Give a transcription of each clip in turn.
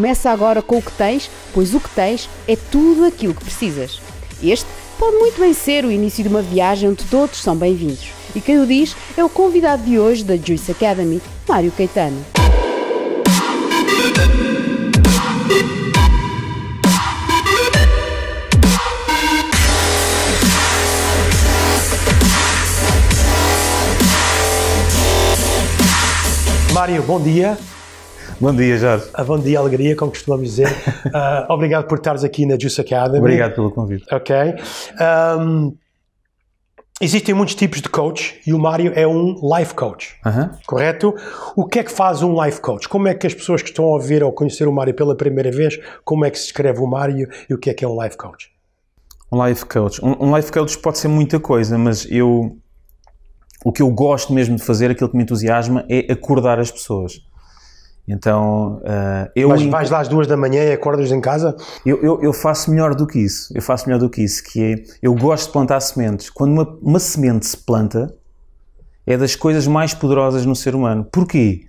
Começa agora com o que tens, pois o que tens é tudo aquilo que precisas. Este pode muito bem ser o início de uma viagem onde todos são bem-vindos. E quem o diz é o convidado de hoje da Juice Academy, Mário Caetano. Mário, bom dia. Bom dia, Jorge. Ah, bom dia, alegria, como costumamos dizer. Uh, obrigado por estares aqui na Juice Academy. Obrigado pelo convite. Ok. Um, existem muitos tipos de coach e o Mário é um life coach, correto? O que é que faz um life coach? Como é que as pessoas que estão a ouvir ou conhecer o Mário pela primeira vez, como é que se escreve o Mário e o que é que é um life coach? Um life coach. Um, um life coach pode ser muita coisa, mas eu o que eu gosto mesmo de fazer, aquilo que me entusiasma, é acordar as pessoas. Então, uh, eu. Mas vais lá às duas da manhã e acordas em casa? Eu, eu, eu, faço melhor do que isso. Eu faço melhor do que isso, que é. Eu gosto de plantar sementes. Quando uma, uma semente se planta, é das coisas mais poderosas no ser humano. Porquê?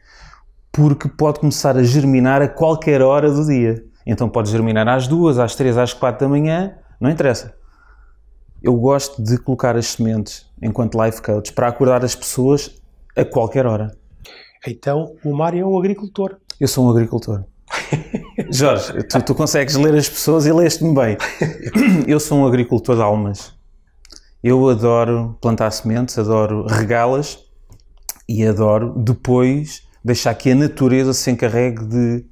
Porque pode começar a germinar a qualquer hora do dia. Então pode germinar às duas, às três, às quatro da manhã, não interessa. Eu gosto de colocar as sementes enquanto life coach para acordar as pessoas a qualquer hora. Então, o Mário é um agricultor. Eu sou um agricultor. Jorge, tu, tu, consegues ler as pessoas e leste-me bem. Eu sou um agricultor de almas. Eu adoro plantar sementes, adoro regá-las e adoro depois deixar que a natureza se encarregue de,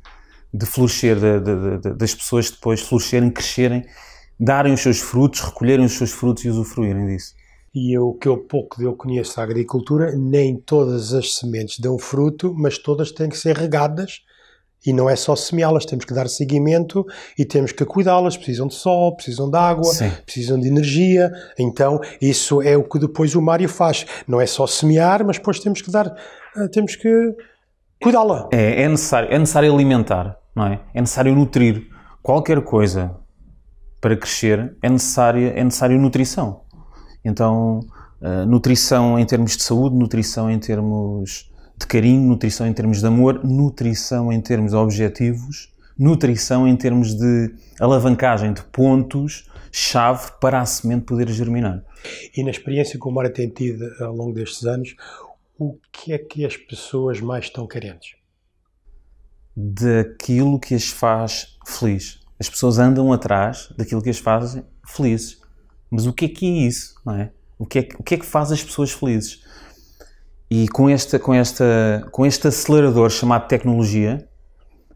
de florescer, de, de, das pessoas depois florescerem, crescerem, darem os seus frutos, recolherem os seus frutos e usufruírem disso e o que eu pouco eu conheço da agricultura, nem todas as sementes dão fruto, mas todas têm que ser regadas e não é só semeá-las, temos que dar seguimento e temos que cuidá-las, precisam de sol, precisam de água, Sim. precisam de energia. Então, isso é o que depois o Mário faz. Não é só semear, mas depois temos que dar, eh, temos que cuidá-la. É, é, necessário, é necessário alimentar, não é? É necessário nutrir. Qualquer coisa para crescer é necessária é necessário nutrição. Então, uh, nutrição em termos de saúde, nutrição em termos de carinho, nutrição em termos de amor, nutrição em termos de objetivos, nutrição em termos de alavancagem de pontos chave para a semente poder germinar. E na experiência que o Mara tem tido ao longo destes anos, o que é que as pessoas mais estão carentes? Daquilo que as faz felizes. As pessoas andam atrás daquilo que as faz felizes. Mas o que é que é isso, não é? O que é que, o que, é que faz as pessoas felizes? E com, esta, com, esta, com este acelerador chamado tecnologia,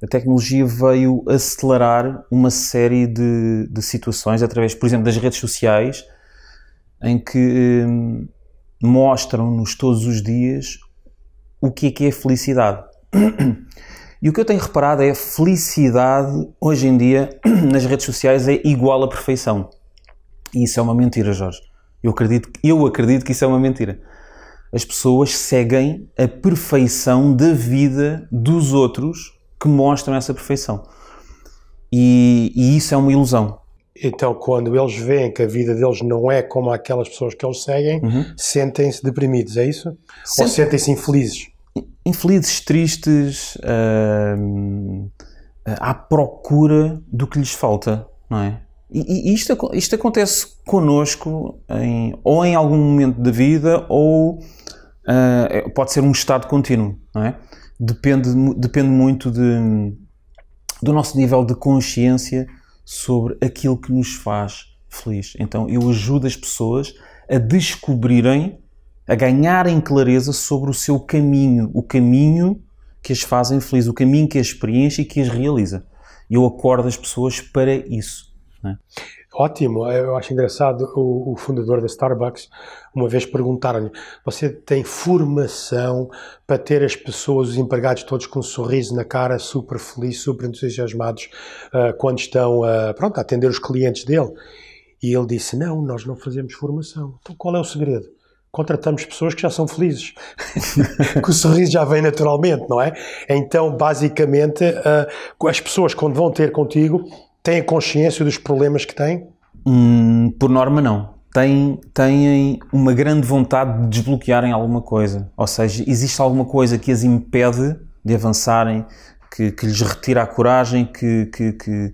a tecnologia veio acelerar uma série de, de situações através, por exemplo, das redes sociais, em que hum, mostram-nos todos os dias o que é que é felicidade. E o que eu tenho reparado é a felicidade hoje em dia nas redes sociais é igual à perfeição. E isso é uma mentira, Jorge. Eu acredito, eu acredito que isso é uma mentira. As pessoas seguem a perfeição da vida dos outros que mostram essa perfeição. E, e isso é uma ilusão. Então, quando eles veem que a vida deles não é como aquelas pessoas que eles seguem, uhum. sentem-se deprimidos, é isso? Sempre. Ou sentem-se infelizes? Infelizes, tristes, uh, à procura do que lhes falta, não é? E, e isto, isto acontece connosco em, ou em algum momento da vida ou uh, pode ser um estado contínuo, não é? Depende, depende muito de, do nosso nível de consciência sobre aquilo que nos faz feliz. Então eu ajudo as pessoas a descobrirem, a ganharem clareza sobre o seu caminho, o caminho que as fazem felizes, o caminho que as preenche e que as realiza. Eu acordo as pessoas para isso. Né? Ótimo, é, eu acho engraçado. O, o fundador da Starbucks, uma vez perguntaram-lhe: Você tem formação para ter as pessoas, os empregados, todos com um sorriso na cara, super felizes, super entusiasmados, uh, quando estão uh, pronto, a atender os clientes dele? E ele disse: Não, nós não fazemos formação. Então qual é o segredo? contratamos pessoas que já são felizes, que o sorriso já vem naturalmente, não é? Então, basicamente, ah, as pessoas quando vão ter contigo têm consciência dos problemas que têm? Hum, por norma, não. Têm, têm uma grande vontade de desbloquearem alguma coisa. Ou seja, existe alguma coisa que as impede de avançarem, que, que lhes retira a coragem, que, que, que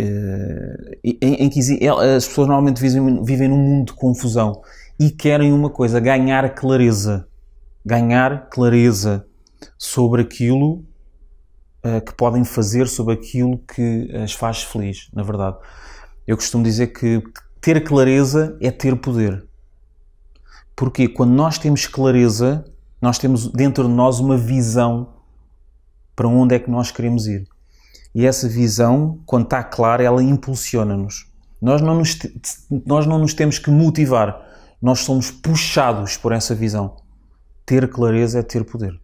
Uh, em, em, que eh, as pessoas normalmente vivem, vivem num mundo de confusão e querem uma coisa, ganhar clareza. Ganhar clareza sobre aquilo eh, que podem fazer sobre aquilo que as faz feliz, na verdade. Eu costumo dizer que ter clareza é ter poder. Porque quando nós temos clareza, nós temos dentro de nós uma visão para onde é que nós queremos ir. E essa visão, quando está clara, ela impulsiona-nos. Nós, nos nós não nos temos que motivar, nós somos puxados por essa visão. Ter clareza é ter poder.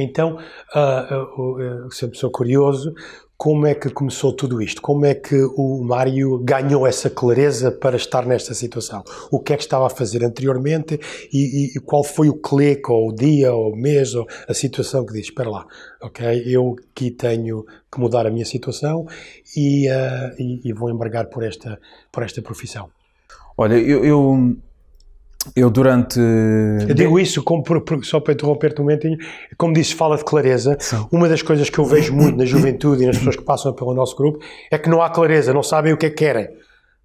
Então, uh, sempre sou curioso, como é que começou tudo isto? Como é que o Mário ganhou essa clareza para estar nesta situação? O que é que estava a fazer anteriormente e, e qual foi o clique, ou o dia, ou o mês, ou a situação que diz, espera lá, ok, eu aqui tenho que mudar a minha situação e, uh, e, e vou embargar por esta, por esta profissão? Olha, eu, eu eu durante. Eu digo isso como, só para interromper-te um momentinho, como disse, fala de clareza. Sim. Uma das coisas que eu vejo muito na juventude e nas pessoas que passam pelo nosso grupo é que não há clareza, não sabem o que é que querem.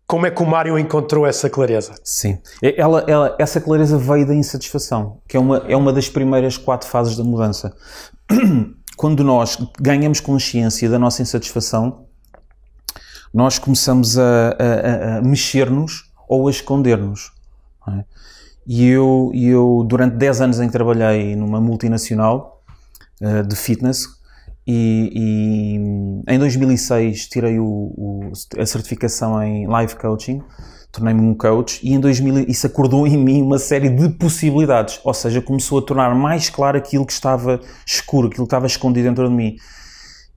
Como é que o Mário encontrou essa clareza? Sim, ela, ela, essa clareza veio da insatisfação, que é uma, é uma das primeiras quatro fases da mudança. Quando nós ganhamos consciência da nossa insatisfação, nós começamos a, a, a mexer-nos ou a esconder-nos. É? E eu, eu, durante 10 anos em que trabalhei numa multinacional uh, de fitness, e, e, em 2006 tirei o, o, a certificação em life coaching, tornei-me um coach e em 2000 isso acordou em mim uma série de possibilidades, ou seja, começou a tornar mais claro aquilo que estava escuro, aquilo que estava escondido dentro de mim.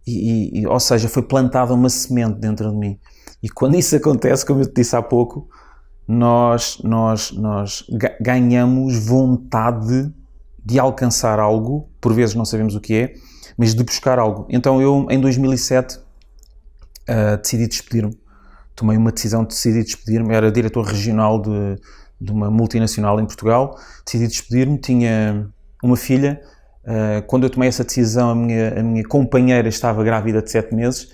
E, e, ou seja, foi plantada uma semente dentro de mim. E quando isso acontece, como eu te disse há pouco, nós, nós, nós ganhamos vontade de alcançar algo, por vezes não sabemos o que é, mas de buscar algo. Então eu, em 2007, uh, ah, decidi despedir-me. Tomei uma decisão, decidi despedir-me. Era diretor regional de, de uma multinacional em Portugal. Decidi despedir-me, tinha uma filha. Uh, quando eu tomei essa decisão, a minha, a minha companheira estava grávida de sete meses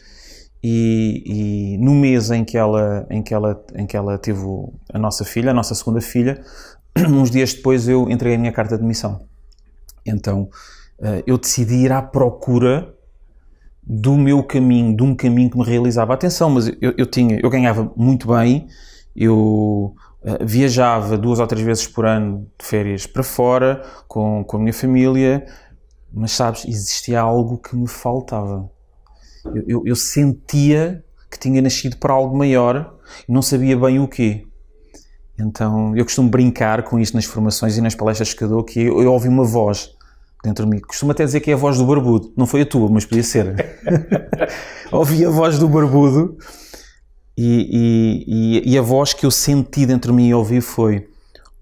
e, e, no mês em que ela em que ela em que ela teve a nossa filha a nossa segunda filha uns dias depois eu entreguei a minha carta de missão então eh, eu decidi ir à procura do meu caminho de um caminho que me realizava atenção mas eu, eu tinha eu ganhava muito bem eu eh, viajava duas ou três vezes por ano de férias para fora com, com a minha família, mas sabes, existia algo que me faltava eu, eu, eu sentia que tinha nascido para algo maior e não sabia bem o quê. Então, eu costumo brincar com isto nas formações e nas palestras que eu dou, que eu, eu ouvi uma voz dentro de mim. Costumo até dizer que é a voz do barbudo. Não foi a tua, mas podia ser. ouvi a voz do barbudo e, e, e, a voz que eu senti dentro de mim e ouvi foi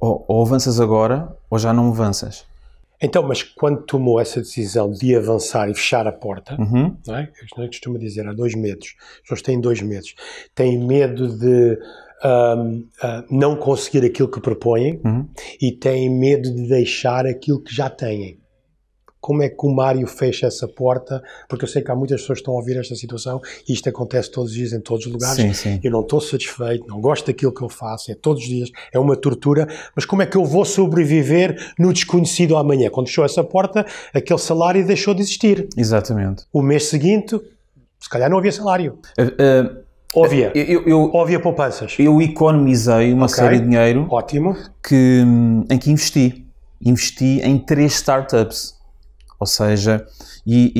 ou, oh, ou avanças agora ou já não avanças. Então, mas quando tomou essa decisão de avançar e fechar a porta, uhum. não é? é dizer, há dois medos, as pessoas têm dois medos. Têm medo de um, uh, ah, não conseguir aquilo que propõem uhum. e têm medo de deixar aquilo que já têm como é que o Mário fecha essa porta, porque eu sei que há muitas pessoas que estão a ouvir esta situação e isto acontece todos os dias em todos os lugares. Sim, sim. Eu não estou satisfeito, não gosto daquilo que eu faço, é todos os dias, é uma tortura, mas como é que eu vou sobreviver no desconhecido amanhã? Quando fechou essa porta, aquele salário deixou de existir. Exatamente. O mês seguinte, se calhar não havia salário. Uh, eh, uh... Eh, Óbvia. Eh, eu, eu, Óbvia poupanças. Eu economizei uma okay. série de dinheiro. Ótimo. Que, hum, em que investi. Investi em três startups. Ou seja, e,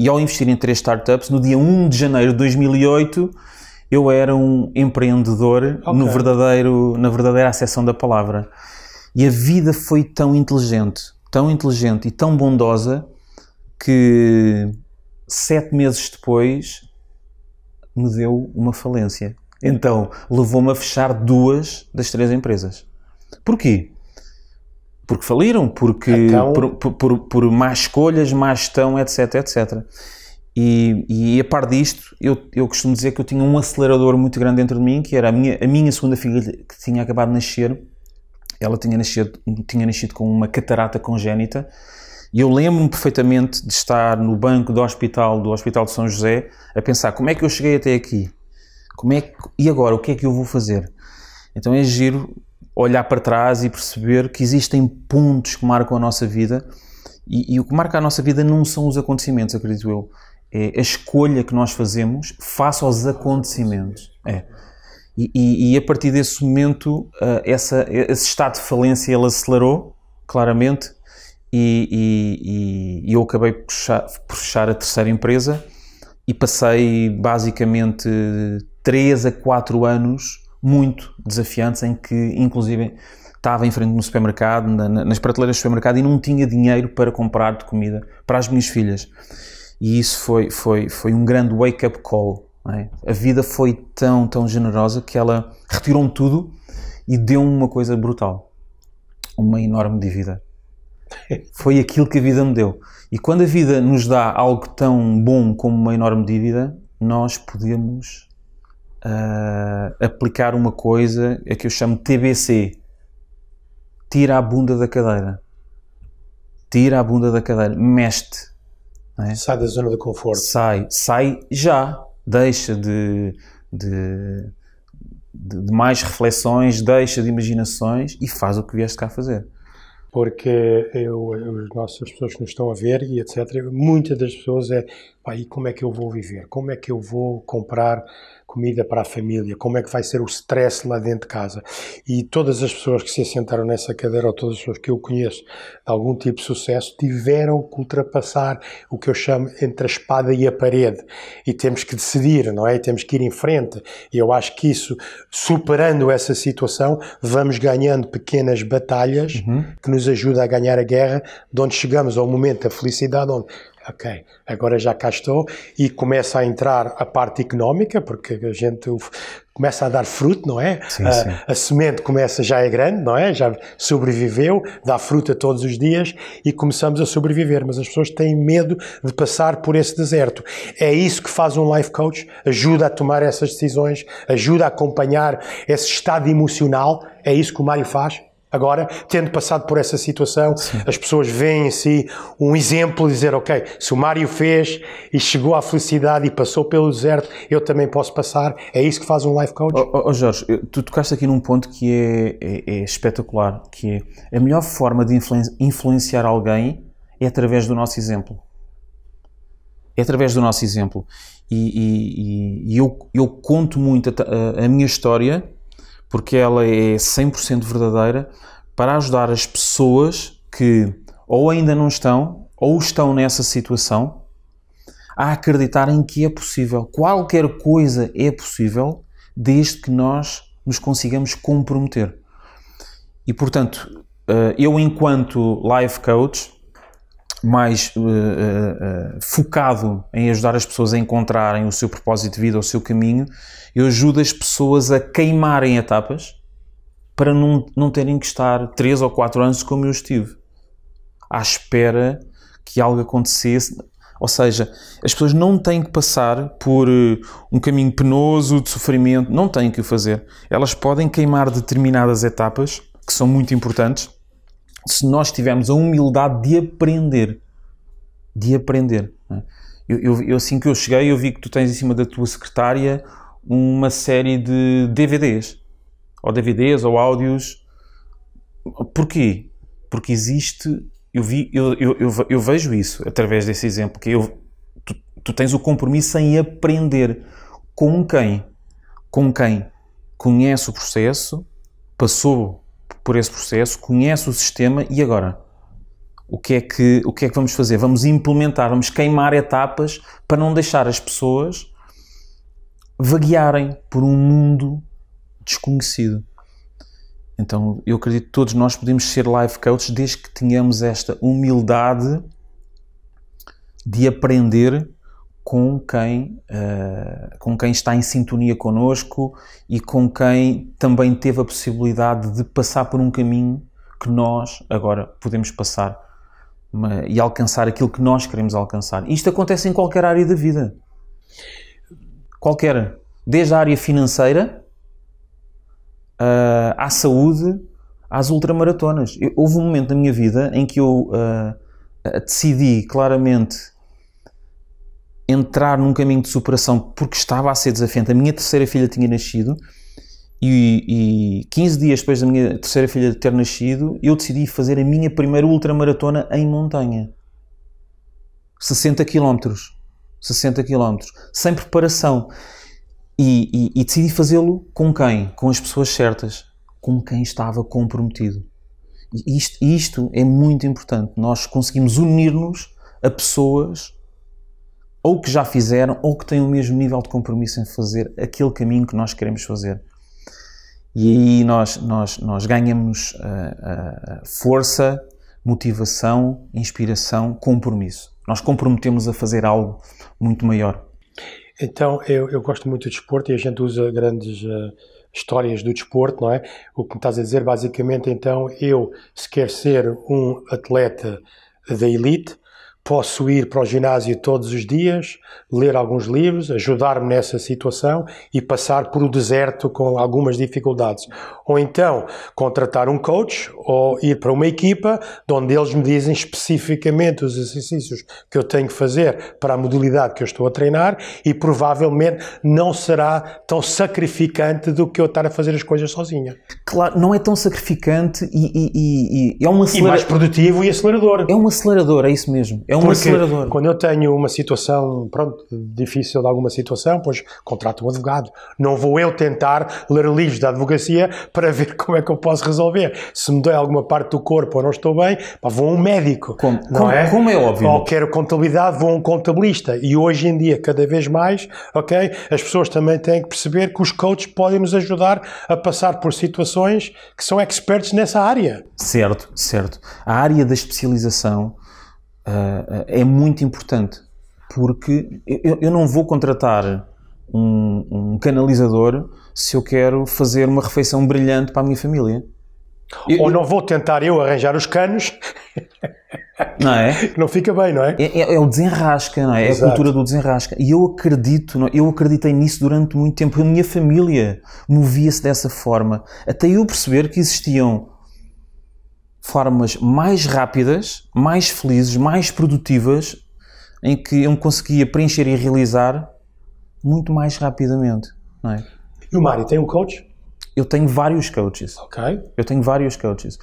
e, e, ao investir em três startups, no dia 1 de janeiro de 2008, eu era um empreendedor okay. no verdadeiro, na verdadeira acessão da palavra. E a vida foi tão inteligente, tão inteligente e tão bondosa que sete meses depois me deu uma falência. Então, levou-me a fechar duas das três empresas. Porquê? porque faliram, porque ah, então... por, por, por, por más escolhas, má gestão, etc, etc. E, e, a par disto, eu, eu costumo dizer que eu tinha um acelerador muito grande dentro de mim, que era a minha, a minha segunda filha que tinha acabado de nascer. Ela tinha nascido, tinha nascido com uma catarata congénita. E eu lembro-me perfeitamente de estar no banco do hospital, do Hospital de São José, a pensar como é que eu cheguei até aqui? Como é que, e agora, o que é que eu vou fazer? Então é giro olhar para trás e perceber que existem pontos que marcam a nossa vida e, e o que marca a nossa vida não são os acontecimentos, acredito eu. É a escolha que nós fazemos face aos acontecimentos. É. E, e, e a partir desse momento, uh, essa, esse estado de falência ele acelerou, claramente, e, e eu acabei por fechar, por fechar a terceira empresa e passei basicamente 3 a 4 anos muito desafiantes em que, inclusive, estava em frente no supermercado, na, nas prateleiras do supermercado e não tinha dinheiro para comprar de comida para as minhas filhas. E isso foi, foi, foi um grande wake-up call. É? A vida foi tão, tão generosa que ela retirou-me tudo e deu-me uma coisa brutal. Uma enorme dívida. Foi aquilo que a vida me deu. E quando a vida nos dá algo tão bom como uma enorme dívida, nós podemos uh, aplicar uma coisa é que eu chamo TBC. Tira a bunda da cadeira. Tira a bunda da cadeira. mexe É? Sai da zona de conforto. Sai. Sai já. Deixa de, de, de, de mais reflexões, deixa de imaginações e faz o que vieste cá fazer porque eu, as nossas pessoas que nos estão a ver e etc., muitas das pessoas é pá, e como é que eu vou viver? Como é que eu vou comprar comida para a família? Como é que vai ser o stress lá dentro de casa? E todas as pessoas que se assentaram nessa cadeira, ou todas as pessoas que eu conheço de algum tipo de sucesso, tiveram que ultrapassar o que eu chamo entre a espada e a parede. E temos que decidir, não é? E temos que ir em frente. E eu acho que isso, superando essa situação, vamos ganhando pequenas batalhas uhum. que nos ajudam a ganhar a guerra, de onde chegamos ao momento da felicidade, onde Ok, agora já cá estou e começa a entrar a parte económica, porque a gente começa a dar fruto, não é? Sim, a, sim. a, semente começa, já é grande, não é? Já sobreviveu, dá fruta todos os dias e começamos a sobreviver, mas as pessoas têm medo de passar por esse deserto. É isso que faz um life coach, ajuda a tomar essas decisões, ajuda a acompanhar esse estado emocional, é isso que o Mário faz, Agora, tendo passado por essa situação, Sim. as pessoas veem em si um exemplo e dizer, ok, se o Mário fez e chegou à felicidade e passou pelo deserto, eu também posso passar. É isso que faz um life coach? Oh, oh, oh Jorge, tu tocaste aqui num ponto que é, é, é espetacular, que é a melhor forma de influenciar alguém é através do nosso exemplo. É através do nosso exemplo. E, e, e eu, eu, conto muito a, a minha história porque ela é 100% verdadeira, para ajudar as pessoas que ou ainda não estão ou estão nessa situação a acreditarem que é possível. Qualquer coisa é possível desde que nós nos consigamos comprometer. E portanto, eh, eu, enquanto life coach, mais uh, uh, focado em ajudar as pessoas a encontrarem o seu propósito de vida, o seu caminho, eu ajudo as pessoas a queimarem etapas para não, não terem que estar 3 ou 4 anos como eu estive, à espera que algo acontecesse. Ou seja, as pessoas não têm que passar por um caminho penoso de sofrimento, não têm que o fazer. Elas podem queimar determinadas etapas que são muito importantes se nós tivermos a humildade de aprender. De aprender. É? Eu, eu, eu, assim que eu cheguei, eu vi que tu tens em cima da tua secretária uma série de DVDs. Ou DVDs ou áudios. Porquê? Porque existe. Eu, vi, eu, eu, eu, eu vejo isso através desse exemplo. Que eu, tu, tu tens o compromisso em aprender. Com quem? Com quem conhece o processo, passou por esse processo, conhece o sistema e agora? O que, é que, o que é que vamos fazer? Vamos implementar, vamos queimar etapas para não deixar as pessoas vaguearem por um mundo desconhecido. Então, eu acredito que todos nós podemos ser life coaches desde que tenhamos esta humildade de aprender com quem, uh, com quem está em sintonia conosco e com quem também teve a possibilidade de passar por um caminho que nós agora podemos passar e alcançar aquilo que nós queremos alcançar. Isto acontece em qualquer área da vida. Qualquer. Desde a área financeira uh, à saúde, às ultramaratonas. Eu, houve um momento na minha vida em que eu uh, decidi claramente entrar num caminho de superação porque estava a ser desafiante. A minha terceira filha tinha nascido e, e 15 dias depois da minha terceira filha ter nascido, eu decidi fazer a minha primeira ultramaratona em montanha. 60 km. 60 km. Sem preparação. E, e, e decidi fazê-lo com quem? Com as pessoas certas. Com quem estava comprometido. E isto, isto é muito importante. Nós conseguimos unir-nos a pessoas ou que já fizeram, ou que têm o mesmo nível de compromisso em fazer aquele caminho que nós queremos fazer. E aí nós, nós, nós ganhamos uh, uh, força, motivação, inspiração, compromisso. Nós comprometemos a fazer algo muito maior. Então, eu, eu gosto muito do desporto e a gente usa grandes uh, histórias do desporto, não é? O que me estás a dizer, basicamente, então, eu, se quer ser um atleta da elite, posso ir para o ginásio todos os dias, ler alguns livros, ajudar-me nessa situação e passar por o um deserto com algumas dificuldades ou então contratar um coach ou ir para uma equipa onde eles me dizem especificamente os exercícios que eu tenho que fazer para a modalidade que eu estou a treinar e provavelmente não será tão sacrificante do que eu estar a fazer as coisas sozinha. Claro, não é tão sacrificante e, e, e é um acelerador. E mais produtivo e acelerador. É um acelerador, é isso mesmo. É um Porque acelerador. Quando eu tenho uma situação, pronto, difícil de alguma situação, pois contrato um advogado. Não vou eu tentar ler livros da advocacia para para ver como é que eu posso resolver. Se me dói alguma parte do corpo ou não estou bem, pá, vou a um médico. não é? Como é óbvio. Ou quero contabilidade, vou a um contabilista. E hoje em dia, cada vez mais, ok, as pessoas também têm que perceber que os coaches podem nos ajudar a passar por situações que são expertos nessa área. Certo, certo. A área da especialização uh, é muito importante porque eu, eu não vou contratar um, um canalizador se eu quero fazer uma refeição brilhante para a minha família. Eu, Ou não vou tentar eu arranjar os canos. Não é? Não fica bem, não é? É, é, é o desenrasca, não é? Exato. É a cultura do desenrasca. E eu acredito, é? eu acreditei nisso durante muito tempo. A minha família movia-se dessa forma. Até eu perceber que existiam formas mais rápidas, mais felizes, mais produtivas, em que eu me conseguia preencher e realizar muito mais rapidamente, não é? E o Mário tem um coach? Eu tenho vários coaches. Ok. Eu tenho vários coaches.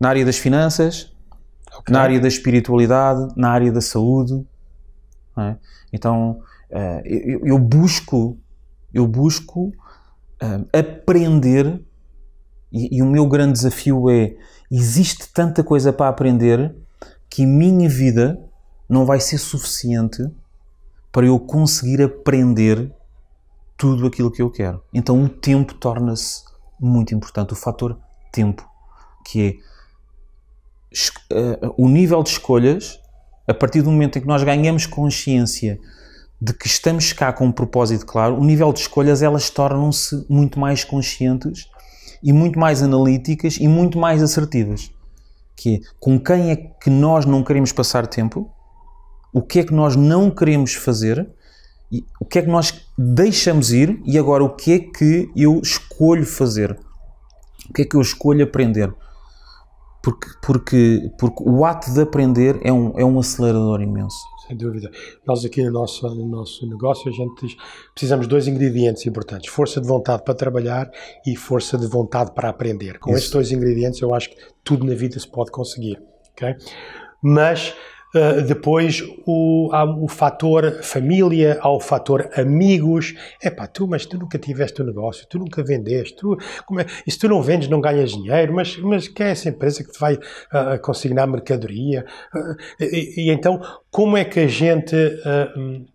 Na área das finanças, okay. na área da espiritualidade, na área da saúde. É? Então, eh, eu, busco, eu busco eh, aprender e, e o meu grande desafio é, existe tanta coisa para aprender que minha vida não vai ser suficiente para eu conseguir aprender tudo aquilo que eu quero. Então o tempo torna-se muito importante, o fator tempo, que é eh, o nível de escolhas, a partir do momento em que nós ganhamos consciência de que estamos cá com um propósito claro, o nível de escolhas elas tornam-se muito mais conscientes e muito mais analíticas e muito mais assertivas. Que é, com quem é que nós não queremos passar tempo? o que é que nós não queremos fazer, o que é que nós deixamos ir e agora o que é que eu escolho fazer, o que é que eu escolho aprender. Porque, porque, porque o ato de aprender é um, é um acelerador imenso. Sem dúvida. Nós aqui no nosso, no nosso negócio, a gente diz, precisamos de dois ingredientes importantes, força de vontade para trabalhar e força de vontade para aprender. Com Isso. dois ingredientes eu acho que tudo na vida se pode conseguir, ok? Mas Uh, depois o, há o fator família, há o fator amigos. É pá, tu, mas tu nunca tiveste um negócio, tu nunca vendeste. Tu, como é, e se tu não vendes, não ganhas dinheiro, mas, mas quem é essa empresa que te vai uh, consignar mercadoria? Uh, e, e, então, como é que a gente. Uh,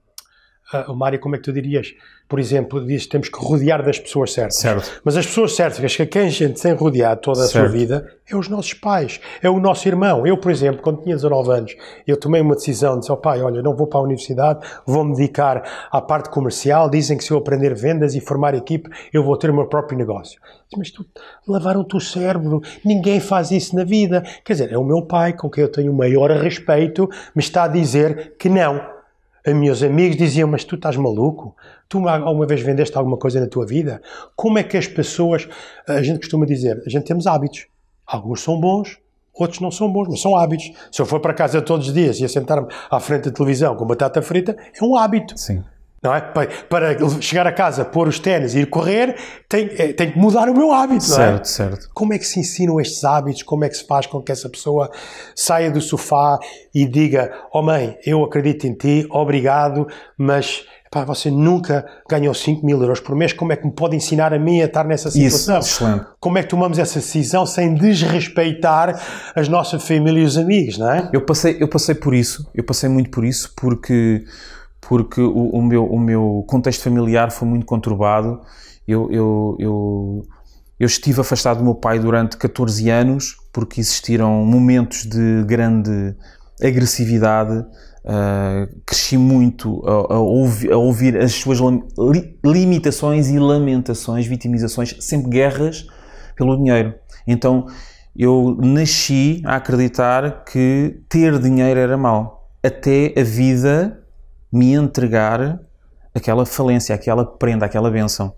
Mário, como é que tu dirias? por exemplo, diz que temos que rodear das pessoas certas. Certo. Mas as pessoas certas que quem a gente tem rodeado toda a certo. sua vida é os nossos pais, é o nosso irmão. Eu, por exemplo, quando tinha 19 anos, eu tomei uma decisão, disse ao oh, pai, olha, não vou para a universidade, vou-me dedicar à parte comercial, dizem que se eu aprender vendas e formar equipe, eu vou ter o meu próprio negócio. Mas tu, lavaram o teu cérebro, ninguém faz isso na vida. Quer dizer, é o meu pai, com quem eu tenho o maior respeito, me está a dizer que não, meus amigos diziam: Mas tu estás maluco? Tu alguma vez vendeste alguma coisa na tua vida? Como é que as pessoas. A gente costuma dizer: A gente temos hábitos. Alguns são bons, outros não são bons, mas são hábitos. Se eu for para casa todos os dias e assentar-me à frente da televisão com batata frita, é um hábito. Sim não é? Para, para chegar a casa, pôr os ténis e ir correr, tem, eh, que mudar o meu hábito, certo, é? Certo, certo. Como é que se ensinam estes hábitos? Como é que se faz com que essa pessoa saia do sofá e diga: Oh mãe, eu acredito em ti, obrigado, mas pá, você nunca ganhou 5 mil euros por mês, como é que me pode ensinar a mim a estar nessa situação? Isso, excelente. Como é que tomamos essa decisão sem desrespeitar as nossas famílias e os amigos, não é? Eu passei, eu passei por isso, eu passei muito por isso, porque porque o, o, meu, o meu contexto familiar foi muito conturbado. Eu, eu, eu, eu estive afastado do meu pai durante 14 anos, porque existiram momentos de grande agressividade. Uh, cresci muito a, a, ouvi, a, ouvir as suas li, limitações e lamentações, vitimizações, sempre guerras pelo dinheiro. Então eu nasci a acreditar que ter dinheiro era mau. Até a vida me entregar aquela falência, aquela prenda, aquela benção.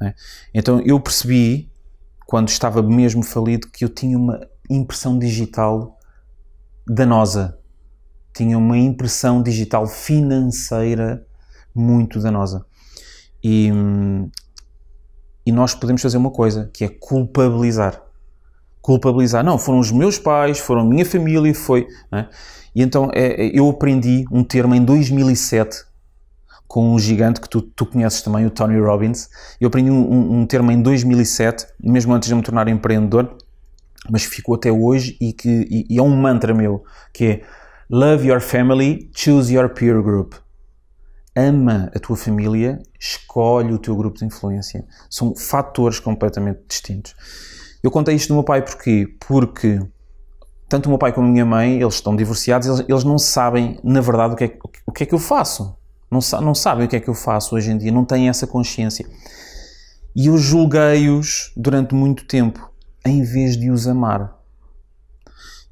É? Né? Então eu percebi, quando estava mesmo falido, que eu tinha uma impressão digital danosa. Tinha uma impressão digital financeira muito danosa. E, hum, e nós podemos fazer uma coisa, que é culpabilizar culpabilizar. Não, foram os meus pais, foram a minha família, foi. Né? E então é, é, eu aprendi um termo em 2007 com um gigante que tu, tu conheces também, o Tony Robbins. Eu aprendi um, um termo em 2007, mesmo antes de me tornar empreendedor, mas ficou até hoje e, que, e, e é um mantra meu, que é Love your family, choose your peer group ama a tua família, escolhe o teu grupo de influência. São fatores completamente distintos. Eu contei isto do meu pai porque Porque tanto o meu pai como a minha mãe, eles estão divorciados, eles, eles não sabem, na verdade, o que é, o que, é que eu faço. Não, não sabem o que é que eu faço hoje em dia, não têm essa consciência. E eu julguei-os durante muito tempo, em vez de os amar.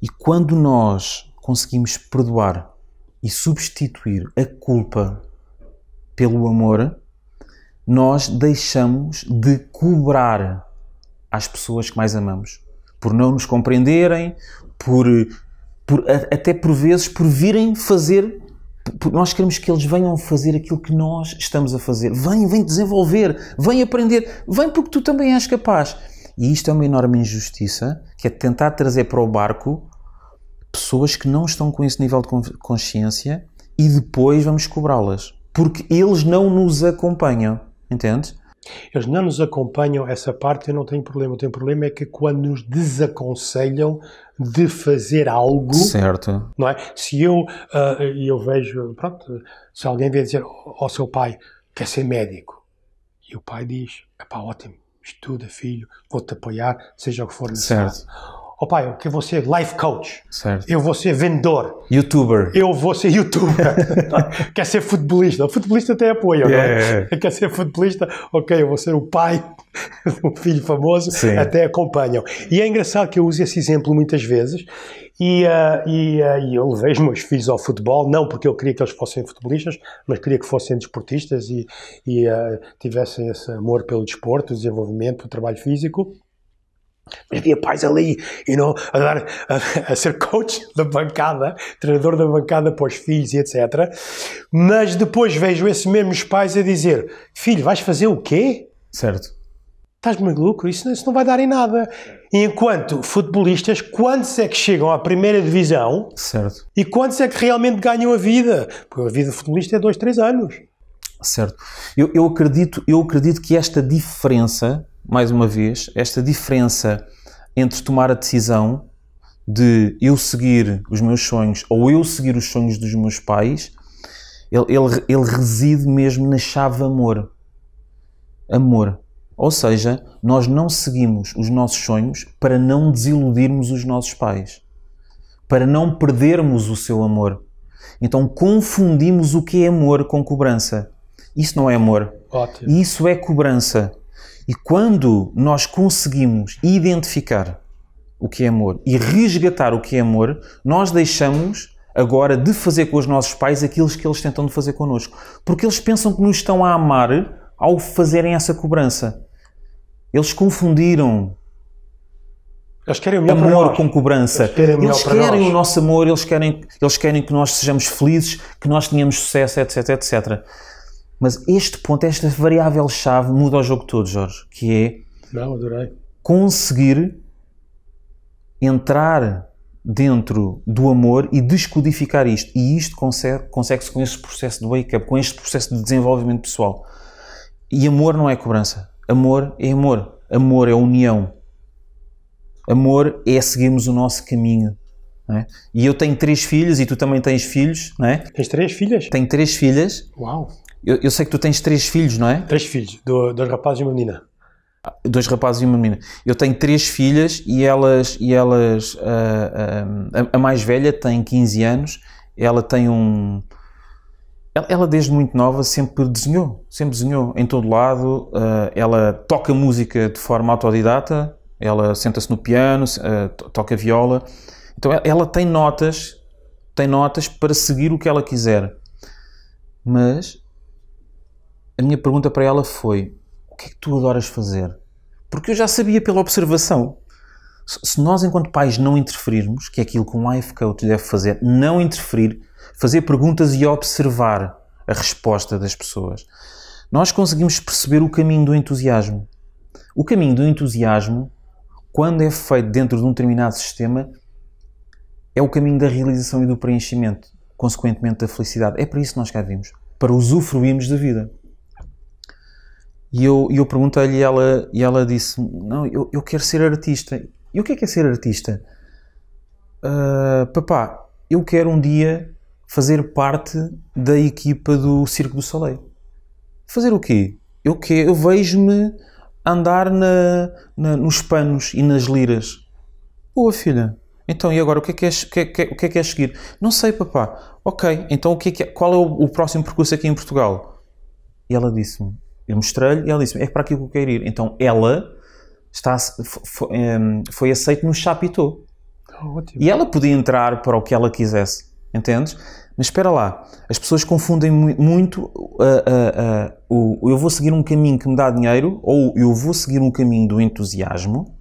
E quando nós conseguimos perdoar e substituir a culpa pelo amor, nós deixamos de cobrar às pessoas que mais amamos, por não nos compreenderem, por, por até por vezes por virem fazer nós queremos que eles venham fazer aquilo que nós estamos a fazer. Vem, vem desenvolver, vem aprender, vem porque tu também és capaz. E isto é uma enorme injustiça, que é tentar trazer para o barco pessoas que não estão com esse nível de consciência e depois vamos cobrá-las, porque eles não nos acompanham, entende? Eles não nos acompanham, essa parte eu não tenho problema. O tenho problema é que quando nos desaconselham de fazer algo. Certo. Não é? Se eu, uh, eu vejo, pronto, se alguém vier dizer ao oh, oh, seu pai, quer ser médico? E o pai diz, é pá, ótimo, estuda, filho, vou-te apoiar, seja o que for necessário. Certo opa, eu que vou ser life coach, certo. eu vou ser vendedor, youtuber, eu vou ser youtuber, quer ser futebolista, o futebolista até apoia, yeah, né? é? yeah, é. yeah. quer ser futebolista, ok, eu vou ser o pai um filho famoso, Sim. até acompanham. E é engraçado que eu uso esse exemplo muitas vezes e, uh, e, uh, e eu levei os meus filhos ao futebol, não porque eu queria que eles fossem futebolistas, mas queria que fossem desportistas e, e uh, tivessem esse amor pelo desporto, desenvolvimento, o trabalho físico havia pais ali, you know, a, dar, a, a, ser coach da bancada, treinador da bancada para os filhos e etc. Mas depois vejo esses mesmos pais a dizer: Filho, vais fazer o quê? Certo. Estás maluco? Isso, isso não vai dar em nada. Enquanto futebolistas, quantos é que chegam à primeira divisão? Certo. E quantos é que realmente ganham a vida? Porque a vida de futebolista é dois, três anos. Certo. Eu, eu, acredito, eu acredito que esta diferença mais uma vez, esta diferença entre tomar a decisão de eu seguir os meus sonhos ou eu seguir os sonhos dos meus pais, ele, ele, ele reside mesmo na chave amor. Amor. Ou seja, nós não seguimos os nossos sonhos para não desiludirmos os nossos pais, para não perdermos o seu amor. Então confundimos o que é amor com cobrança. Isso não é amor. Ótimo. Isso é cobrança. E quando nós conseguimos identificar o que é amor e resgatar o que é amor, nós deixamos agora de fazer com os nossos pais aquilo que eles tentam de fazer connosco. Porque eles pensam que nos estão a amar ao fazerem essa cobrança. Eles confundiram eles querem o melhor amor com cobrança. Eles querem, o, eles querem o, nosso amor, eles querem, eles querem que nós sejamos felizes, que nós tenhamos sucesso, etc, etc. Mas este ponto, esta variável-chave muda o jogo todo, Jorge, que é Não, conseguir entrar dentro do amor e descodificar isto. E isto consegue-se consegue com este processo de wake-up, com este processo de desenvolvimento pessoal. E amor não é cobrança. Amor é amor. Amor é união. Amor é seguirmos o nosso caminho né? E eu tenho três filhos e tu também tens filhos, não é? Tens três filhas? Tenho três filhas. Uau! Eu, eu sei que tu tens três filhos, não é? Três filhos, dois rapazes e uma menina. Ah, dois rapazes e uma menina. Eu tenho três filhas e elas, e elas a, ah, ah, a, a mais velha tem 15 anos, ela tem um. Ela, desde muito nova sempre desenhou, sempre desenhou em todo lado. ela toca música de forma autodidata, ela senta-se no piano, toca viola. Então ela tem notas, tem notas para seguir o que ela quiser. Mas a minha pergunta para ela foi: o que é que tu adoras fazer? Porque eu já sabia pela observação. Se nós, enquanto pais, não interferirmos, que é aquilo que um life coach deve fazer, não interferir, fazer perguntas e observar a resposta das pessoas, nós conseguimos perceber o caminho do entusiasmo. O caminho do entusiasmo, quando é feito dentro de um determinado sistema, é o caminho da realização e do preenchimento, consequentemente da felicidade. É para isso que nós cá vimos, para usufruirmos da vida. E eu, eu perguntei-lhe e ela, e ela disse não, eu, eu quero ser artista. E o que é que é ser artista? Uh, papá, eu quero um dia fazer parte da equipa do Circo do Soleil. Fazer o quê? Eu, que, eu vejo-me andar na, na, nos panos e nas liras. Boa filha, então, e agora é o que é que é, o que é, que é, que é seguir? Não sei, papá. Ok, então o que é que é, qual é o, o próximo percurso aqui em Portugal? E ela disse-me, eu mostrei-lhe e ela disse-me, é para aqui que eu quero ir. Então ela está, foi, foi aceita no Chapitô e ela podia entrar para o que ela quisesse, entendes? Mas espera lá, as pessoas confundem muito o eu vou seguir um caminho que me dá dinheiro ou eu vou seguir um caminho do entusiasmo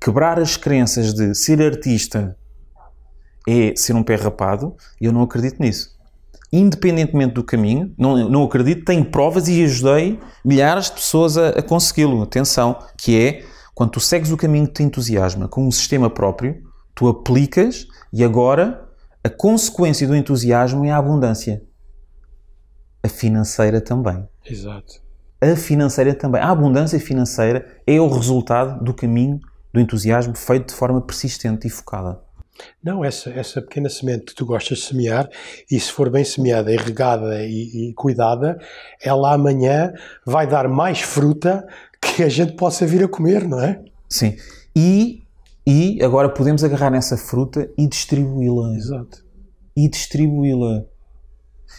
quebrar as crenças de ser artista é ser um pé rapado, eu não acredito nisso. Independentemente do caminho, não, não acredito, tenho provas e ajudei milhares de pessoas a, a consegui-lo. Atenção, que é quando tu segues o caminho que te entusiasma com um sistema próprio, tu aplicas e agora a consequência do entusiasmo é a abundância. A financeira também. Exato. A financeira também. A abundância financeira é o resultado do caminho do entusiasmo feito de forma persistente e focada. Não, essa, essa pequena semente que tu gostas de semear, e se for bem semeada irrigada regada e, e cuidada, ela amanhã vai dar mais fruta que a gente possa vir a comer, não é? Sim. E, e agora podemos agarrar nessa fruta e distribuí-la. Exato. E distribuí-la.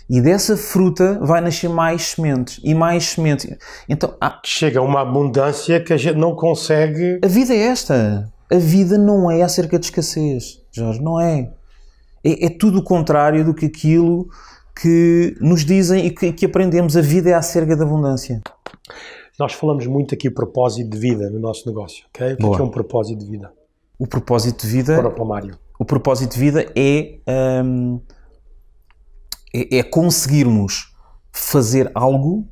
E dessa fruta vai nascer mais sementes e mais sementes. Então, há... Chega uma abundância que a gente não consegue. A vida é esta. A vida não é acerca de escassez, Jorge, não é. É, é tudo o contrário do que aquilo que nos dizem e que, que aprendemos. A vida é acerca da abundância. Nós falamos muito aqui propósito de vida no nosso negócio, ok? O que, é, que é um propósito de vida? O propósito de vida. Para o Mário. O propósito de vida é. Um é, é conseguirmos fazer algo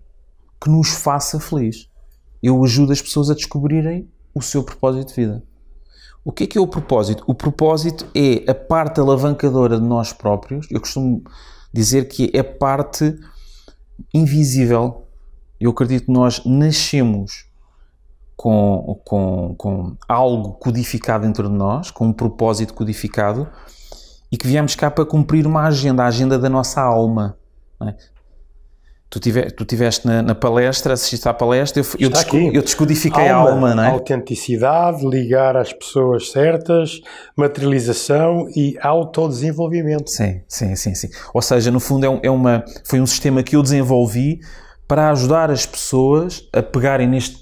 que nos faça feliz. Eu ajudo as pessoas a descobrirem o seu propósito de vida. O que é que é o propósito? O propósito é a parte alavancadora de nós próprios. Eu costumo dizer que é a parte invisível. Eu acredito que nós nascemos com, com, com algo codificado dentro de nós, com um propósito codificado, e que viemos cá para cumprir uma agenda, a agenda da nossa alma. É? Tu, tive, tu tiveste na, na, palestra, assististe à palestra, eu, eu, eu descodifiquei alma, a alma, não é? Autenticidade, ligar às pessoas certas, materialização e autodesenvolvimento. Sim, sim, sim, sim. Ou seja, no fundo é, um, é uma, foi um sistema que eu desenvolvi para ajudar as pessoas a pegarem neste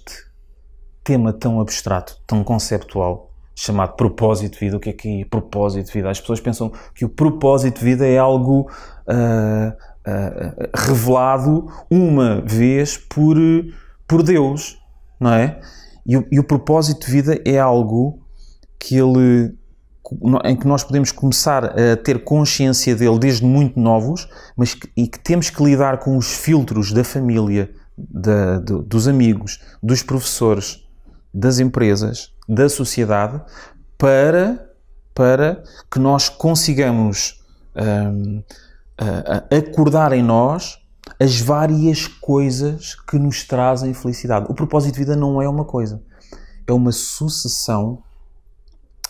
tema tão abstrato, tão conceptual, chamado propósito de vida. O que é que é propósito de vida? As pessoas pensam que o propósito de vida é algo uh, uh, revelado uma vez por, por Deus, não é? E o, e o propósito de vida é algo que ele em que nós podemos começar a ter consciência dele desde muito novos, mas que, e que temos que lidar com os filtros da família, da, do, dos amigos, dos professores, das empresas, da sociedade para, para que nós consigamos um, acordar em nós as várias coisas que nos trazem felicidade. O propósito de vida não é uma coisa, é uma sucessão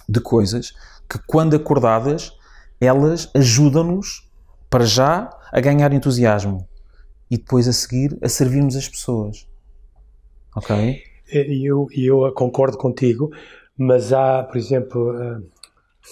de coisas que, quando acordadas, elas ajudam-nos, para já, a ganhar entusiasmo e depois a seguir a servirmos as pessoas. Ok? E eu, eu eh, concordo contigo, mas há, por exemplo, eh,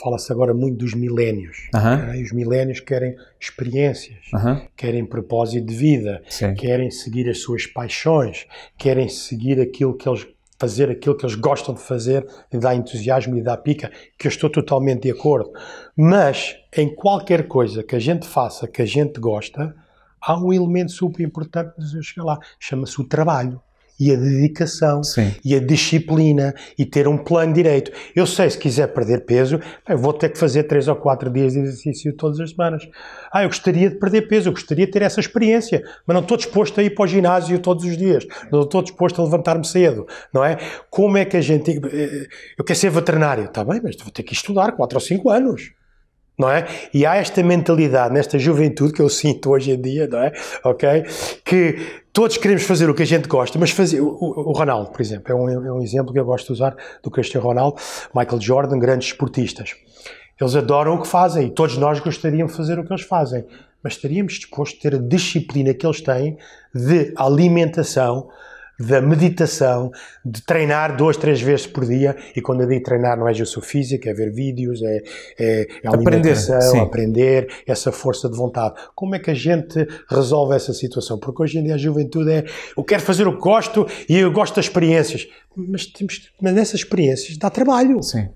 fala-se agora muito dos milénios. Uhum. Né? Os milénios querem experiências, uhum. querem propósito de vida, Sim. querem seguir as suas paixões, querem seguir aquilo que eles fazer aquilo que eles gostam de fazer, e dá entusiasmo e dá pica, que eu estou totalmente de acordo. Mas em qualquer coisa que a gente faça, que a gente gosta, há um elemento super importante para chegar lá, chama-se o trabalho e a dedicação Sim. e a disciplina e ter um plano direito. Eu sei, se quiser perder peso, vou ter que fazer 3 ou 4 dias de exercício todas as semanas. Ah, eu gostaria de perder peso, eu gostaria de ter essa experiência, mas não estou disposto a ir para o ginásio todos os dias, não estou disposto a levantar-me cedo, não é? Como é que a gente. Eh, eu quero ser veterinário, está bem, mas vou ter que estudar 4 ou 5 anos não é? E há esta mentalidade nesta juventude que eu sinto hoje em dia, não é? Ok? Que todos queremos fazer o que a gente gosta, mas fazer. O, o Ronaldo, por exemplo, é um, é um, exemplo que eu gosto de usar do Cristiano Ronaldo, Michael Jordan, grandes esportistas. Eles adoram o que fazem e todos nós gostaríamos de fazer o que eles fazem, mas estaríamos dispostos a ter a disciplina que eles têm de alimentação, da meditação, de treinar duas, três vezes por dia, e quando eu digo treinar não é físico, é ver vídeos, é, é, é alimentação, aprender, aprender, essa força de vontade. Como é que a gente resolve essa situação? Porque hoje em dia a juventude é, eu quero fazer o que gosto e eu gosto das experiências, mas, temos, mas nessas experiências dá trabalho. Sim.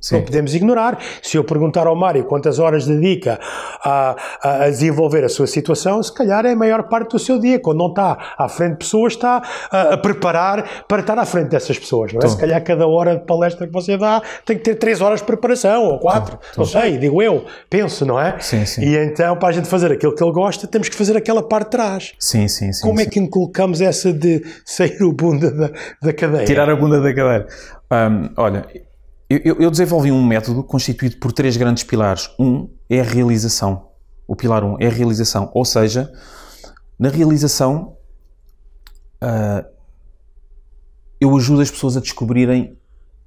Sim. Não podemos ignorar. Se eu perguntar ao Mário quantas horas dedica a, a, a, desenvolver a sua situação, se calhar é a maior parte do seu dia. Quando não está à frente de pessoas, está a, a preparar para estar à frente dessas pessoas. Não é? Então. Se calhar cada hora de palestra que você dá tem que ter três horas de preparação ou quatro. Então. Não sei, digo eu, penso, não é? Sim, sim. E então, para a gente fazer aquilo que ele gosta, temos que fazer aquela parte de trás. Sim, sim, sim. Como é sim. é que colocamos essa de sair o bunda da, da cadeira? Tirar a bunda da cadeira. Um, olha, eu, eu, desenvolvi um método constituído por três grandes pilares. Um é a realização. O pilar um é a realização. Ou seja, na realização, uh, eu ajudo as pessoas a descobrirem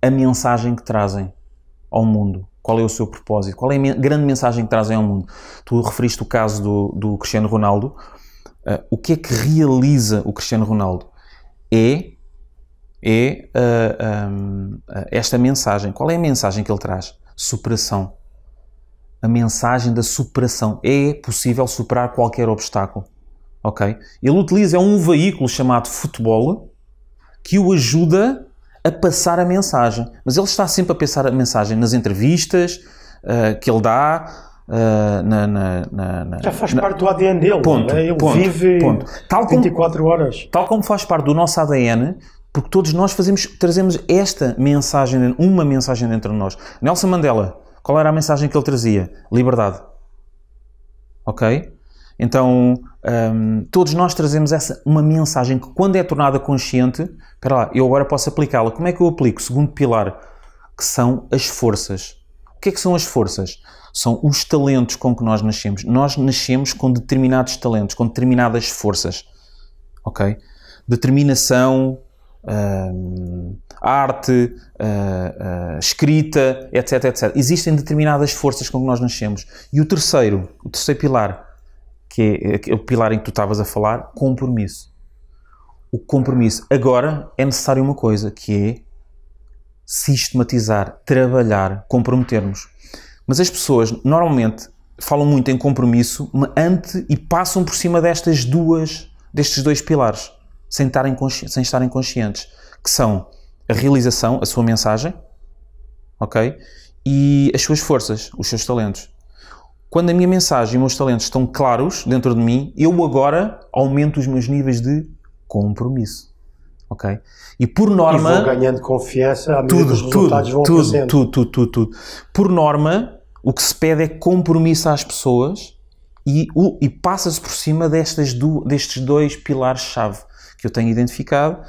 a mensagem que trazem ao mundo. Qual é o seu propósito? Qual é a grande mensagem que trazem ao mundo? Tu referiste o caso do, do Cristiano Ronaldo. Uh, o que é que realiza o Cristiano Ronaldo? É é uh, ah, um, ah, ah, esta mensagem. Qual é a mensagem que ele traz? Superação. A mensagem da superação. É possível superar qualquer obstáculo. Ok? Ele utiliza um veículo chamado futebol que o ajuda a passar a mensagem. Mas ele está sempre a pensar a mensagem nas entrevistas uh, que ele dá, Uh, na, na, na, já faz parte do ADN dele. Ponto, né? Ele ponto, vive ponto. Tal como, 24 horas. Tal como faz parte do nosso ADN, porque todos nós fazemos, trazemos esta mensagem, uma mensagem dentro de nós. Nelson Mandela, qual era a mensagem que ele trazia? Liberdade. Ok? Então, um, todos nós trazemos essa uma mensagem que, quando é tornada consciente, espera lá, eu agora posso aplicá-la. Como é que eu aplico? Segundo pilar, que são as forças. O que é que são as forças? São os talentos com que nós nascemos. Nós nascemos com determinados talentos, com determinadas forças. Ok? Determinação, ah, hum, arte, uh, uh, escrita, etc, etc. Existem determinadas forças com que nós nascemos. E o terceiro, o terceiro pilar, é, que é, o pilar em que tu estavas a falar, compromisso. O compromisso. Agora é necessário uma coisa, que é sistematizar, trabalhar, comprometermos. Mas as pessoas normalmente falam muito em compromisso ante e passam por cima destas duas, destes dois pilares sem, estarem sem estarem conscientes, que são a realização, a sua mensagem, ok? E as suas forças, os seus talentos. Quando a minha mensagem e os meus talentos estão claros dentro de mim, eu agora aumento os meus níveis de compromisso. Ok? E por norma. E vou ganhando confiança à tudo, resultados vão tudo, Tudo, tudo, tudo, tudo. Por norma, o que se pede é compromisso às pessoas e, e passa-se por cima destes dois pilares-chave: que eu tenho identificado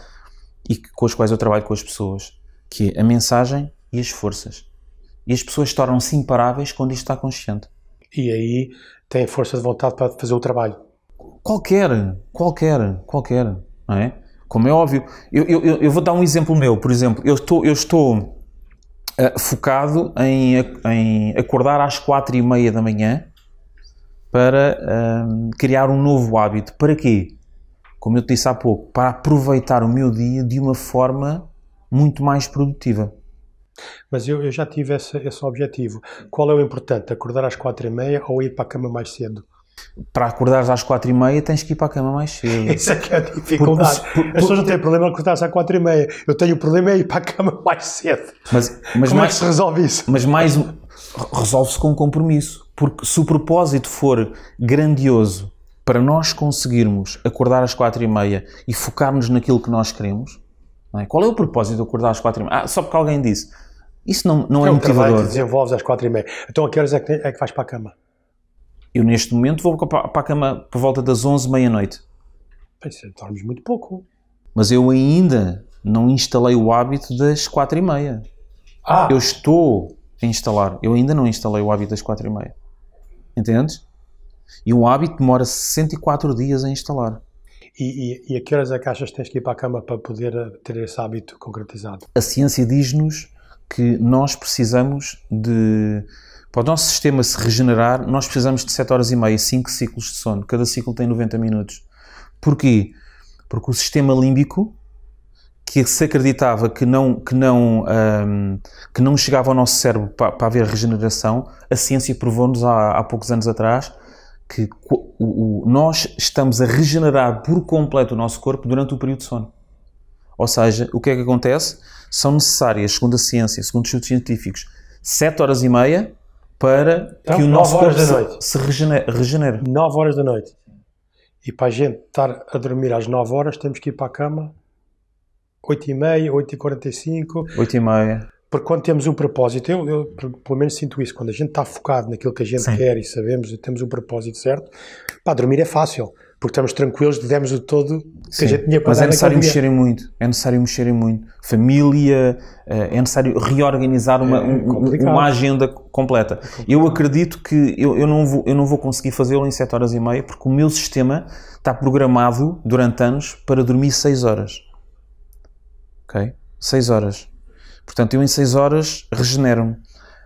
e que, com as quais eu trabalho com as pessoas, que é a mensagem e as forças. E as pessoas tornam-se imparáveis quando isto está consciente. E aí têm força de vontade para fazer o trabalho. Qualquer, qualquer, qualquer, não é? Como é óbvio. Eu, eu, eu vou dar um exemplo meu, por exemplo. Eu estou, eu estou uh, focado em, em acordar às quatro e meia da manhã para uh, criar um novo hábito. Para quê? como eu te disse há pouco, para aproveitar o meu dia de uma forma muito mais produtiva. Mas eu, eu já tive esse, esse, objetivo. Qual é o importante? Acordar às quatro e meia ou ir para a cama mais cedo? Para acordares às quatro e meia tens que ir para a cama mais cedo. Isso é que é a dificuldade. Por, por, por, As pessoas não têm problema em acordar às quatro e meia. Eu tenho o problema em ir para a cama mais cedo. Mas, mas Como é mais, é que se resolve isso? Mas mais resolve-se com um compromisso. Porque se o propósito for grandioso para nós conseguirmos acordar às quatro e meia e focarmos naquilo que nós queremos, é? qual é o propósito de acordar às quatro e meia? Ah, só porque alguém disse. Isso não, não é, é então, um motivador. desenvolves às quatro e meia. Então a que horas é que, é que vais para a cama? Eu neste momento vou para a cama por volta das onze, meia-noite. É, dormes muito pouco. Mas eu ainda não instalei o hábito das quatro e meia. Ah. Eu estou a instalar. Eu ainda não instalei o hábito das quatro e meia. Entendes? E um hábito demora 64 dias a instalar. E, e, e a que horas é que achas que tens que ir para a cama para poder eh, ter esse hábito concretizado? A ciência diz-nos que nós precisamos de. Para o nosso sistema se regenerar, nós precisamos de 7 horas e meia, 5 ciclos de sono. Cada ciclo tem 90 minutos. Porquê? Porque o sistema límbico, que se acreditava que não, que não, um, que não chegava ao nosso cérebro para, para haver regeneração, a ciência provou-nos há, há poucos anos atrás que o, o, nós estamos a regenerar por completo o nosso corpo durante o período de sono. Ou seja, o que é que acontece? São necessárias, segundo a ciência, segundo os estudos científicos, 7 horas e meia para então, que o nosso corpo se, se regenere, regenere. 9 horas da noite. E para a gente estar a dormir às 9 horas, temos que ir para a cama 8 e meia, 8 e 45. 8 e meia. Porque quando temos um propósito, eu, eu, pelo menos sinto isso, quando a gente está focado naquilo que a gente Sim. quer e sabemos e temos um propósito certo, pá, dormir é fácil, porque estamos tranquilos, demos o todo que Sim. a gente tinha para Mas é necessário mexerem muito, é necessário mexerem muito. Família, eh, é necessário reorganizar uma, é uma agenda completa. É eu acredito que eu, eu, não vou, eu não vou conseguir fazê-lo em 7 horas e meia, porque o meu sistema está programado durante anos para dormir 6 horas. Ok? 6 horas Portanto, eu em 6 horas regenero-me.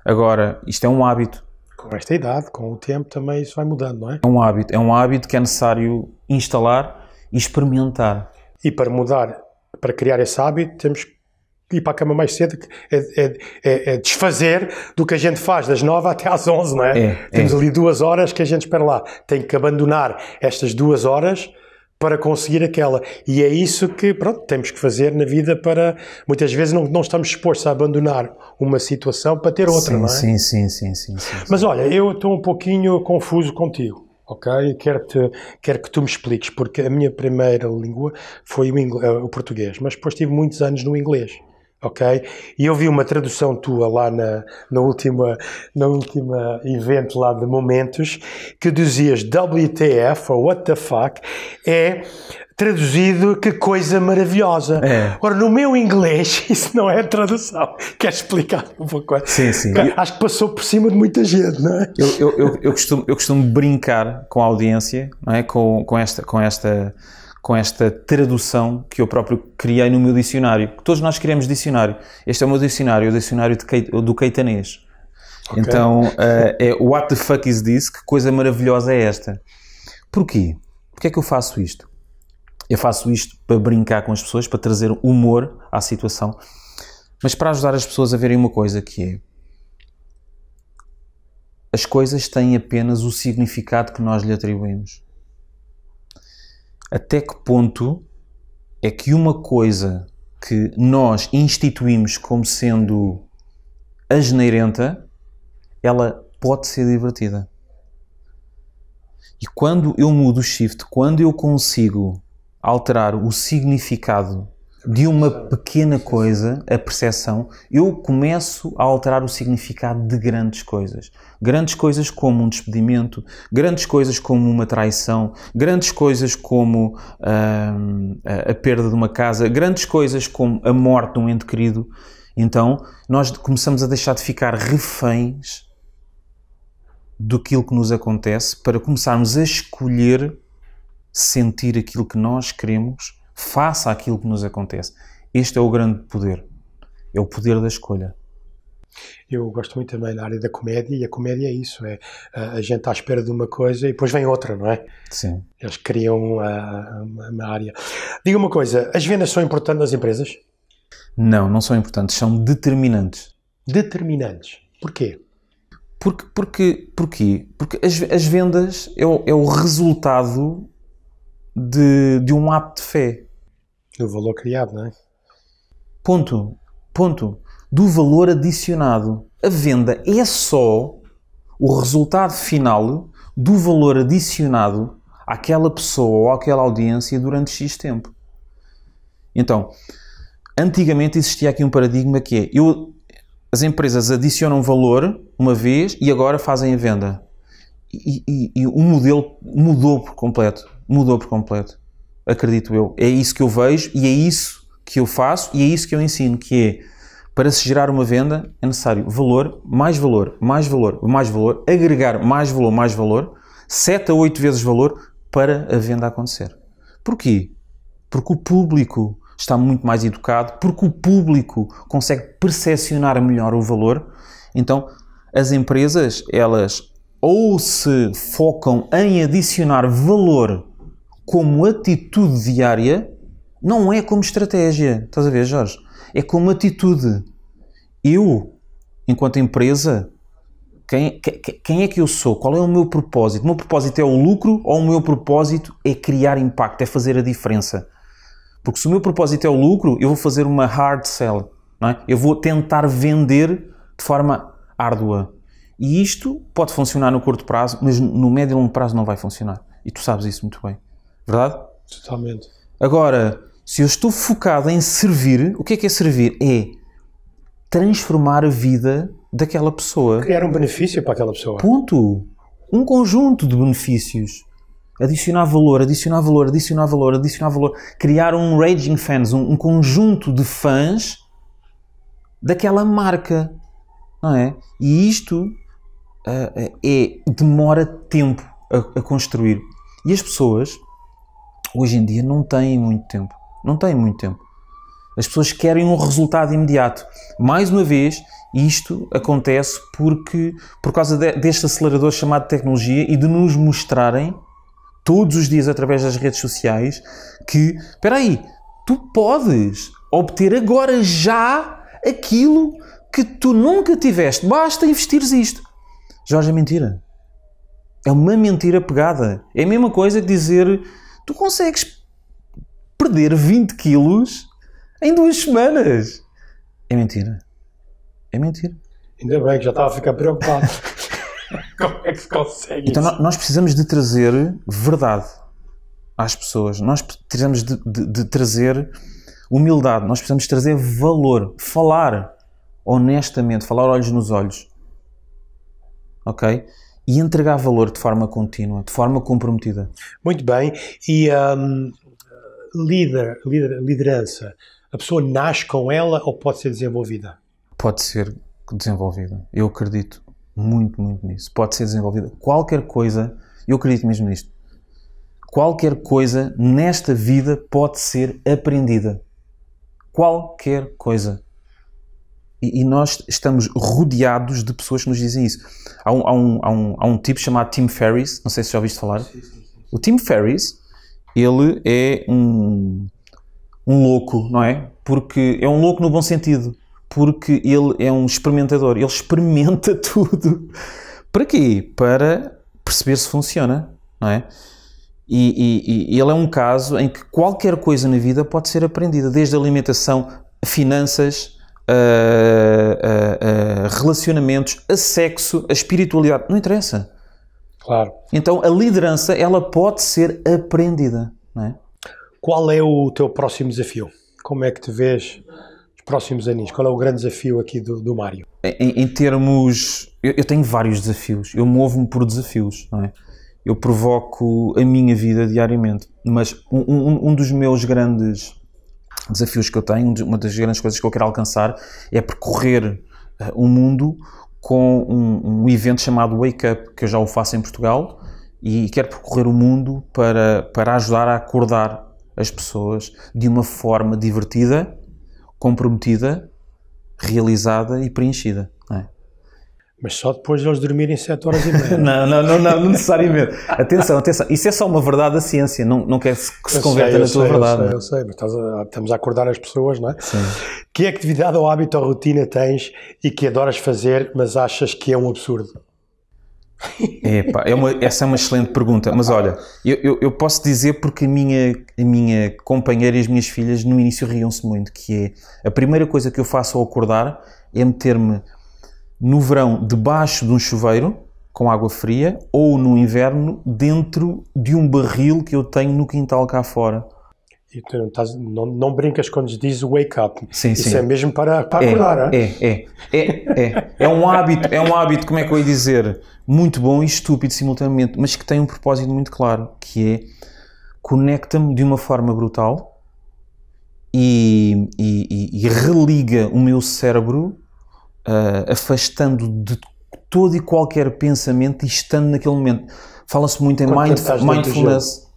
Agora, isto é um hábito. Com esta idade, com o tempo, também isso vai mudando, não é? É um hábito. É um hábito que é necessário instalar e experimentar. E para mudar, para criar esse hábito, temos que ir para a cama mais cedo é, é, é, é, desfazer do que a gente faz das 9 até às 11, não é? é temos é. ali duas horas que a gente espera lá. Tem que abandonar estas duas horas para conseguir aquela. E é isso que, pronto, temos que fazer na vida para. Muitas vezes não, não estamos expostos a abandonar uma situação para ter outra, sim, não é? Sim, sim, sim, sim. sim Mas olha, eu estou um pouquinho confuso contigo. Ok, quero, te, quero que tu me expliques, porque a minha primeira língua foi o, inglês, eh, o português, mas depois tive muitos anos no inglês ok? E eu vi uma tradução tua lá na, na última na última evento lá de momentos que dizias WTF ou what the fuck é traduzido que coisa maravilhosa. É. Ora, no meu inglês, isso não é tradução. Queres explicar um pouco? Sim, sim. Acho que passou por cima de muita gente, não é? Eu, eu, eu, eu costumo, eu costumo brincar com a audiência, não é? Com, com esta... Com esta com esta tradução que eu próprio criei no meu dicionário. Todos nós criamos dicionário. Este é o meu dicionário, o dicionário do Caetanês. Okay. Então uh, é what the fuck is this? Que coisa maravilhosa é esta? Porquê? Porquê é que eu faço isto? Eu faço isto para brincar com as pessoas, para trazer humor à situação, mas para ajudar as pessoas a verem uma coisa que é as coisas têm apenas o significado que nós lhe atribuímos até que ponto é que uma coisa que nós instituímos como sendo asneirenta, ela pode ser divertida. E quando eu mudo o shift, quando eu consigo alterar o significado de uma pequena coisa, a percepção, eu começo a alterar o significado de grandes coisas. Grandes coisas como um despedimento, grandes coisas como uma traição, grandes coisas como hum, a perda de uma casa, grandes coisas como a morte de um ente querido. Então, nós começamos a deixar de ficar reféns do que nos acontece para começarmos a escolher sentir aquilo que nós queremos Faça aquilo que nos acontece. Este é o grande poder. É o poder da escolha. Eu gosto muito também na área da comédia, e a comédia é isso: é a gente está à espera de uma coisa e depois vem outra, não é? Sim. Eles criam ah, uma, uma área. Diga uma coisa: as vendas são importantes nas empresas? Não, não são importantes, são determinantes. Determinantes. Porquê? Porque, porque, porque, Porque as, as vendas é o, é o resultado de, de um ato de fé. Do valor criado, não é? Ponto. Ponto. Do valor adicionado. A venda é só o resultado final do valor adicionado àquela pessoa ou àquela audiência durante X tempo. Então, antigamente existia aqui um paradigma que é: eu, as empresas adicionam valor uma vez e agora fazem a venda. E, e, e o modelo mudou por completo mudou por completo. Acredito eu. É isso que eu vejo e é isso que eu faço e é isso que eu ensino, que é para se gerar uma venda é necessário valor, mais valor, mais valor, mais valor, agregar mais valor, mais valor, 7 a 8 vezes valor para a venda acontecer. Porquê? Porque o público está muito mais educado, porque o público consegue percepcionar melhor o valor. Então, as empresas, elas ou se focam em adicionar valor como atitude diária, não é como estratégia. Estás a ver, Jorge? É como atitude. Eu, enquanto empresa, quem, quem, quem, é que eu sou? Qual é o meu propósito? O meu propósito é o lucro ou o meu propósito é criar impacto, é fazer a diferença? Porque se o meu propósito é o lucro, eu vou fazer uma hard sell. Não é? Eu vou tentar vender de forma árdua. E isto pode funcionar no curto prazo, mas no médio e longo prazo não vai funcionar. E tu sabes isso muito bem. Verdade? Totalmente. Agora, se eu estou focado em servir, o que é que é servir? É transformar a vida daquela pessoa. Criar um benefício para aquela pessoa. Ponto. Um conjunto de benefícios. Adicionar valor, adicionar valor, adicionar valor, adicionar valor. Criar um raging fans, um, um conjunto de fãs daquela marca. Não é? E isto uh, é, demora tempo a, a construir. E as pessoas hoje em dia não têm muito tempo. Não têm muito tempo. As pessoas querem um resultado imediato. Mais uma vez, isto acontece porque por causa de, deste acelerador chamado tecnologia e de nos mostrarem todos os dias através das redes sociais que, espera aí, tu podes obter agora já aquilo que tu nunca tiveste. Basta investires isto. Jorge, é mentira. É uma mentira pegada. É a mesma coisa que dizer tu consegues perder 20 quilos em duas semanas. É mentira. É mentira. Ainda bem que já estava a ficar preocupado. Como é que se consegue Então isso? nós precisamos de trazer verdade às pessoas. Nós precisamos de, de, de trazer humildade. Nós precisamos trazer valor. Falar honestamente. Falar olhos nos olhos. Ok? e entregar valor de forma contínua, de forma comprometida. Muito bem. E um, líder, líder, liderança, a pessoa nasce com ela ou pode ser desenvolvida? Pode ser desenvolvida. Eu acredito muito, muito nisso. Pode ser desenvolvida. Qualquer coisa, eu acredito mesmo nisto. Qualquer coisa nesta vida pode ser aprendida. Qualquer coisa. E, e, nós estamos rodeados de pessoas que nos dizem isso. Há um, há um, há um, há um tipo chamado Tim Ferriss, não sei se já ouviste falar. Sim, sim, sim. O Tim Ferriss, ele é um, um louco, não é? Porque é um louco no bom sentido, porque ele é um experimentador, ele experimenta tudo. Para quê? Para perceber se funciona, não é? E, e, e ele é um caso em que qualquer coisa na vida pode ser aprendida, desde alimentação, finanças, a, a, a relacionamentos, a sexo, a espiritualidade. Não interessa. Claro. Então a liderança ela pode ser aprendida. É? Qual é o teu próximo desafio? Como é que te vês os próximos aninhos? Qual é o grande desafio aqui do, do Mário? Em, em termos. Eu, eu, tenho vários desafios. Eu movo-me por desafios, é? Eu provoco a minha vida diariamente. Mas um, um, um dos meus grandes desafios que eu tenho, uma das grandes coisas que eu quero alcançar é percorrer eh, o uh, um mundo com um, um, evento chamado Wake Up, que eu já o faço em Portugal, e quero percorrer o mundo para, para ajudar a acordar as pessoas de uma forma divertida, comprometida, realizada e preenchida. É? Mas só depois de eles dormirem 7 horas e meia. não, não, não, não, não necessariamente. atenção, atenção. Isso é só uma verdade da ciência, não, não quer que se converta na tua verdade. Eu sei, eu sei, mas a, estamos a acordar as pessoas, não é? Sim. Que atividade ou hábito ou rotina tens e que adoras fazer, mas achas que é um absurdo? Epá, é uma, essa é uma excelente pergunta, mas olha, eu, eu, eu, posso dizer porque a minha, a minha companheira e as minhas filhas no início riam-se muito, que é a primeira coisa que eu faço ao acordar é meter-me no verão debaixo de um chuveiro com água fria ou no inverno dentro de um barril que eu tenho no quintal cá fora. E tu não, estás, não, não brincas quando diz wake up. Sim, Isso sim. é mesmo para, para é, acordar, é, é, é, é, é. um hábito, é um hábito, como é que eu ia dizer, muito bom e estúpido simultaneamente, mas que tem um propósito muito claro, que é conecta-me de uma forma brutal e, e, e religa o meu cérebro uh, afastando de todo e qualquer pensamento e estando naquele momento. Fala-se muito em mindf mindfulness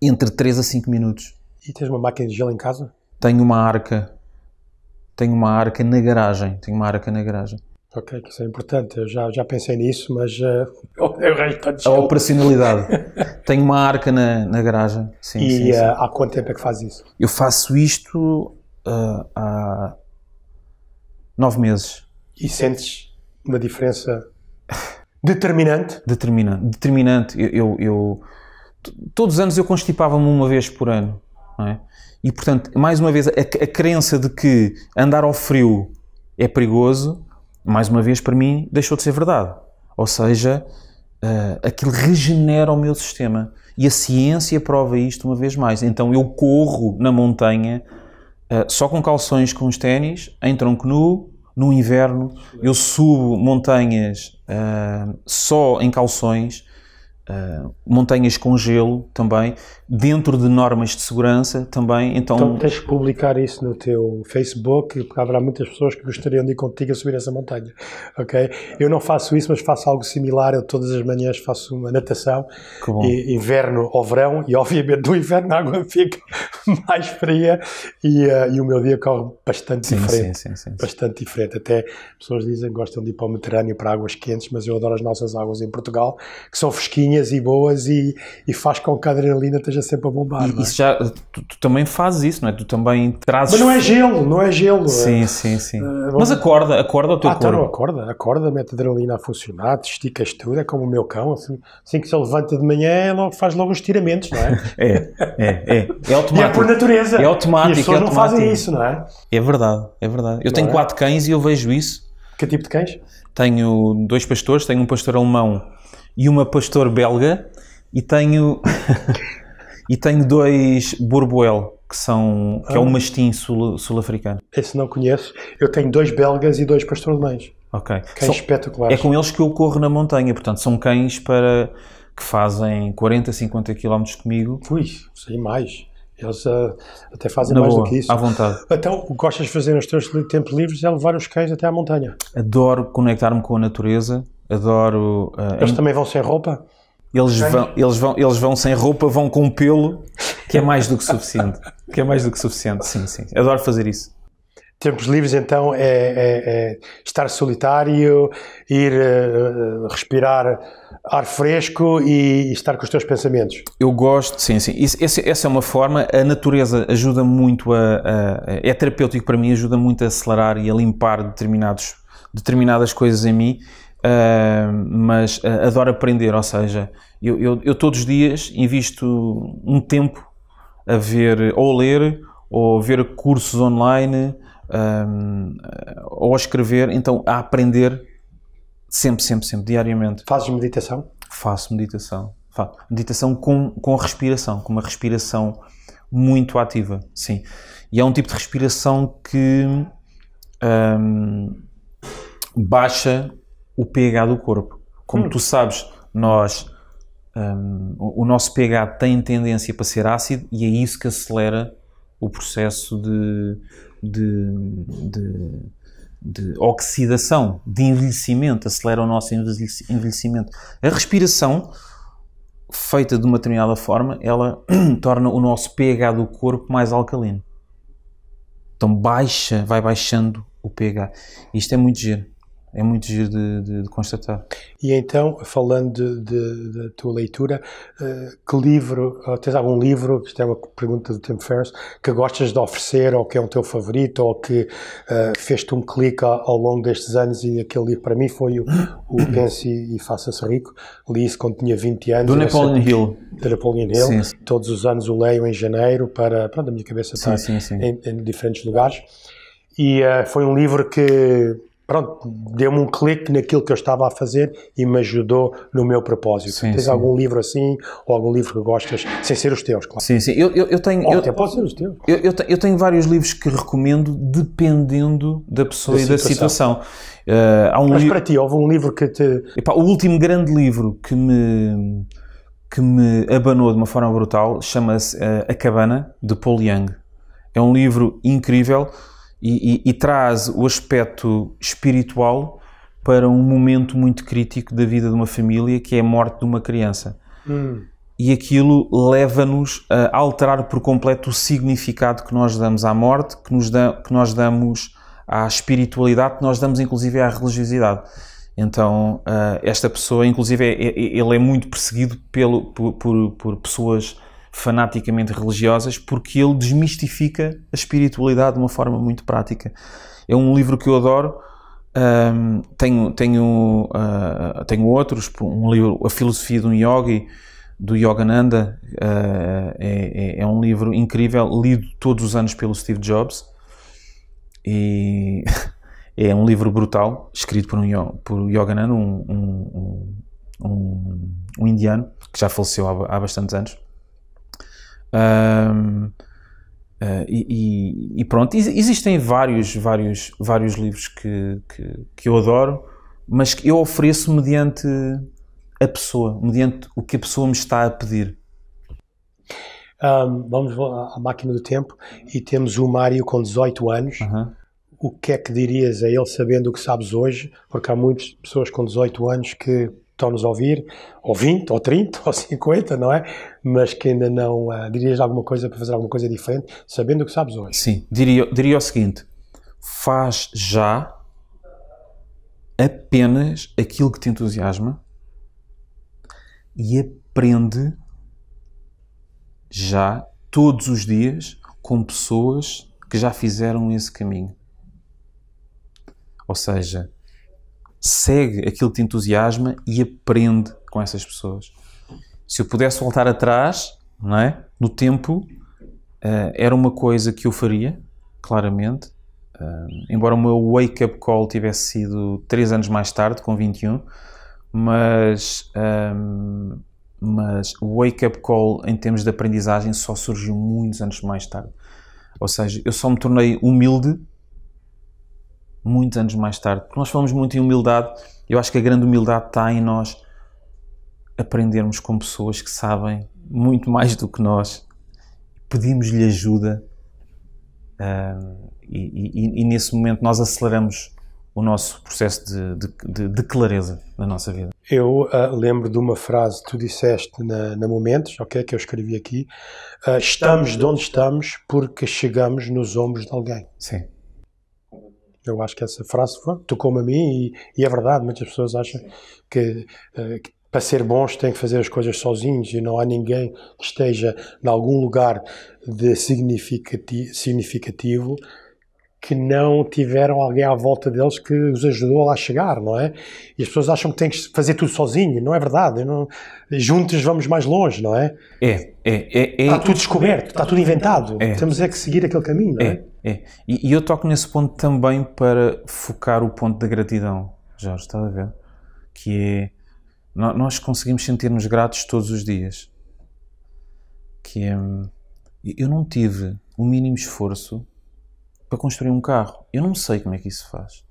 entre 3 a 5 minutos. E tens uma máquina de gelo em casa? Tenho uma arca. Tenho uma arca na garagem. Tenho uma arca na garagem. Ok, que isso é importante. Eu já, já pensei nisso, mas uh, eu resto de A operacionalidade. Tenho uma arca na, na garagem. Sim, e sim, uh, sim. Eh, há quanto tempo é que faz isso? Eu faço isto uh, há nove meses. E sentes uma diferença determinante? Determinante. Determinante. Eu, eu, eu todos os anos eu constipava-me uma vez por ano. É? E portanto, mais uma vez, a, a crença de que andar ao frio é perigoso, mais uma vez para mim, deixou de ser verdade. Ou seja, uh, aquilo regenera o meu sistema. E a ciência prova isto uma vez mais. Então eu corro na montanha eh, só com calções, com os ténis, em tronco nu, no inverno. Eu subo montanhas uh, só em calções, eh, montanhas com gelo também dentro de normas de segurança também. Então, então tens que publicar isso no teu Facebook, porque haverá muitas pessoas que gostariam de ir contigo a subir essa montanha, ok? Eu não faço isso, mas faço algo similar. Eu todas as manhãs faço uma natação, e, inverno ou verão, e obviamente no inverno a água fica mais fria e, uh, e o meu dia corre bastante sim, diferente. Sim, sim, bastante diferente. Até pessoas dizem que gostam de ir para o Mediterrâneo para águas quentes, mas eu adoro as nossas águas em Portugal, que são fresquinhas e boas e, e faz com que a adrenalina esteja é sempre a bombar. E, é? isso já, tu, tu, também fazes isso, não é? Tu também trazes. Mas não é gelo, não é gelo. Sim, é. sim, sim. É, Mas acorda, acorda o teu ah, tá, corpo. Então acorda, acorda, mete adrenalina a funcionar, te esticas tudo, é como o meu cão, assim, assim que se levanta de manhã, logo, faz logo os estiramentos, não é? é, é, é. É automático. E é por natureza. É automático. E as pessoas não fazem isso, não é? É verdade, é verdade. Eu não tenho quatro cães e eu vejo isso. Que tipo de cães? Tenho dois pastores, tenho um pastor alemão e uma pastor belga e tenho E tenho dois Borboel que, são, que é ah. é um mastim sul-africano. Sul Esse não conheço. Eu tenho dois belgas e dois pastor-alemães. Ok. Cães são, espetaculares. É com eles que eu corro na montanha, portanto, são cães para que fazem 40, 50 km comigo. Ui, sei mais. Eles uh, até fazem na mais boa, do que isso. À vontade. Então, o que gostas de fazer nos teus tempos livres é levar os cães até à montanha. Adoro conectar-me com a natureza, adoro. Uh, Eles em... também vão sem roupa? Eles vão, eles, vão, eles vão sem roupa, vão com pelo, que é mais do que suficiente. que é mais do que suficiente, sim, sim. Adoro fazer isso. Tempos livres, então, é, é, é estar solitário, ir uh, respirar ar fresco e, estar com os teus pensamentos. Eu gosto, sim, sim. Isso, essa, essa é uma forma. A natureza ajuda muito a, a. É terapêutico para mim, ajuda muito a acelerar e a limpar determinados, determinadas coisas em mim. Uh, mas uh, adoro aprender, ou seja, eu, eu, eu, todos os dias invisto um tempo a ver, ou ler, ou ver cursos online, um, ou a escrever, então a aprender sempre, sempre, sempre, diariamente. Fazes meditação? Faço meditação. Faço. Meditação com, com a respiração, com uma respiração muito ativa, sim. E é um tipo de respiração que um, baixa o pH do corpo. Como hum. tu sabes, nós um, o nosso pH tem tendência para ser ácido e é isso que acelera o processo de, de, de, de oxidação, de envelhecimento, acelera o nosso envelhecimento. A respiração, feita de uma determinada forma, ela torna o nosso pH do corpo mais alcalino. Então baixa, vai baixando o pH. Isto é muito giro é muito giro de, de, de, constatar. E então, falando da tua leitura, eh, que livro, ou tens algum livro, isto é uma pergunta do Tim Ferriss, que gostas de oferecer, ou que é o teu favorito, ou que uh, fez-te um clique ao, longo destes anos, e aquele livro para mim foi o, o Pense e, Faça-se Rico, li isso quando tinha 20 anos. Do Napoleon Hill. Do Napoleon Hill, sim, todos os anos o leio em janeiro, para, pronto, a minha cabeça está sim, em, em, diferentes lugares, e uh, foi um livro que pronto, deu-me um clique naquilo que eu estava a fazer e me ajudou no meu propósito. Sim, Tens sim. algum livro assim, ou algum livro que gostas, sem ser os teus, claro. Sim, sim. Eu, eu, eu tenho... eu, até pode ser os teus. Eu, eu, eu, tenho vários livros que recomendo dependendo da pessoa da e da situação. Uh, há um Mas para ti, houve um livro que te... Epá, o último grande livro que me que me abanou de uma forma brutal chama-se uh, A Cabana, de Paul Young. É um livro incrível e, e, e traz o aspecto espiritual para um momento muito crítico da vida de uma família, que é a morte de uma criança. Hum. E aquilo leva-nos a alterar por completo o significado que nós damos à morte, que, nos da, que nós damos à espiritualidade, que nós damos inclusive à religiosidade. Então, uh, esta pessoa, inclusive, é, é, ele é muito perseguido pelo, por, por, por pessoas fanaticamente religiosas, porque ele desmistifica a espiritualidade de uma forma muito prática. É um livro que eu adoro. Um, tenho tenho, uh, tenho outros, um livro, A Filosofia de um Yogi, do Yogananda, uh, é, é, um livro incrível, lido todos os anos pelo Steve Jobs, e é um livro brutal, escrito por, um, por Yogananda, um, um, um, um indiano, que já faleceu há, há bastantes anos um, uh, eh, e, e, pronto, existem vários, vários, vários livros que, que, que eu adoro, mas que eu ofereço mediante a pessoa, mediante o que a pessoa me está a pedir. Um, vamos à máquina do tempo e temos o Mário com 18 anos. Uhum. O que é que dirias a ele sabendo o que sabes hoje? Porque há muitas pessoas com 18 anos que estão-nos a ouvir, ou 20, ou 30, ou 50, não é? Mas que ainda não uh, dirias alguma coisa para fazer alguma coisa diferente, sabendo o que sabes hoje. Sim, diria, diria o seguinte: faz já apenas aquilo que te entusiasma e aprende já todos os dias com pessoas que já fizeram esse caminho. Ou seja, segue aquilo que te entusiasma e aprende com essas pessoas. Se eu pudesse voltar atrás, não é? no tempo, uh, era uma coisa que eu faria, claramente. Uh, embora o meu wake-up call tivesse sido 3 anos mais tarde, com 21, mas, um, eh, mas o wake-up call em termos de aprendizagem só surgiu muitos anos mais tarde. Ou seja, eu só me tornei humilde muitos anos mais tarde. Porque nós falamos muito em humildade, eu acho que a grande humildade está em nós aprendermos com pessoas que sabem muito mais do que nós, pedimos-lhe ajuda uh, e, e, e, nesse momento nós aceleramos o nosso processo de, de, de, de clareza na nossa vida. Eu uh, lembro de uma frase que tu disseste na, na Momentos, o que eu escrevi aqui: uh, Estamos de onde estamos porque chegamos nos ombros de alguém. Sim. Eu acho que essa frase tocou-me a mim e, e, é verdade, muitas pessoas acham que, eh, que para ser bons têm que fazer as coisas sozinhos e não há ninguém que esteja em algum lugar de significativo, significativo que não tiveram alguém à volta deles que os ajudou a lá chegar, não é? E as pessoas acham que têm que fazer tudo sozinho, não é verdade? Não... Juntos vamos mais longe, não é? É, é, é. é está tudo descoberto, está tudo inventado. É. Temos é que seguir aquele caminho, não é? é. É, e, e eu toco nesse ponto também para focar o ponto da gratidão, Jorge, está a ver? Que é, nós conseguimos sentir-nos gratos todos os dias. Que é, eu não tive o mínimo esforço para construir um carro. Eu não sei como é que isso faz.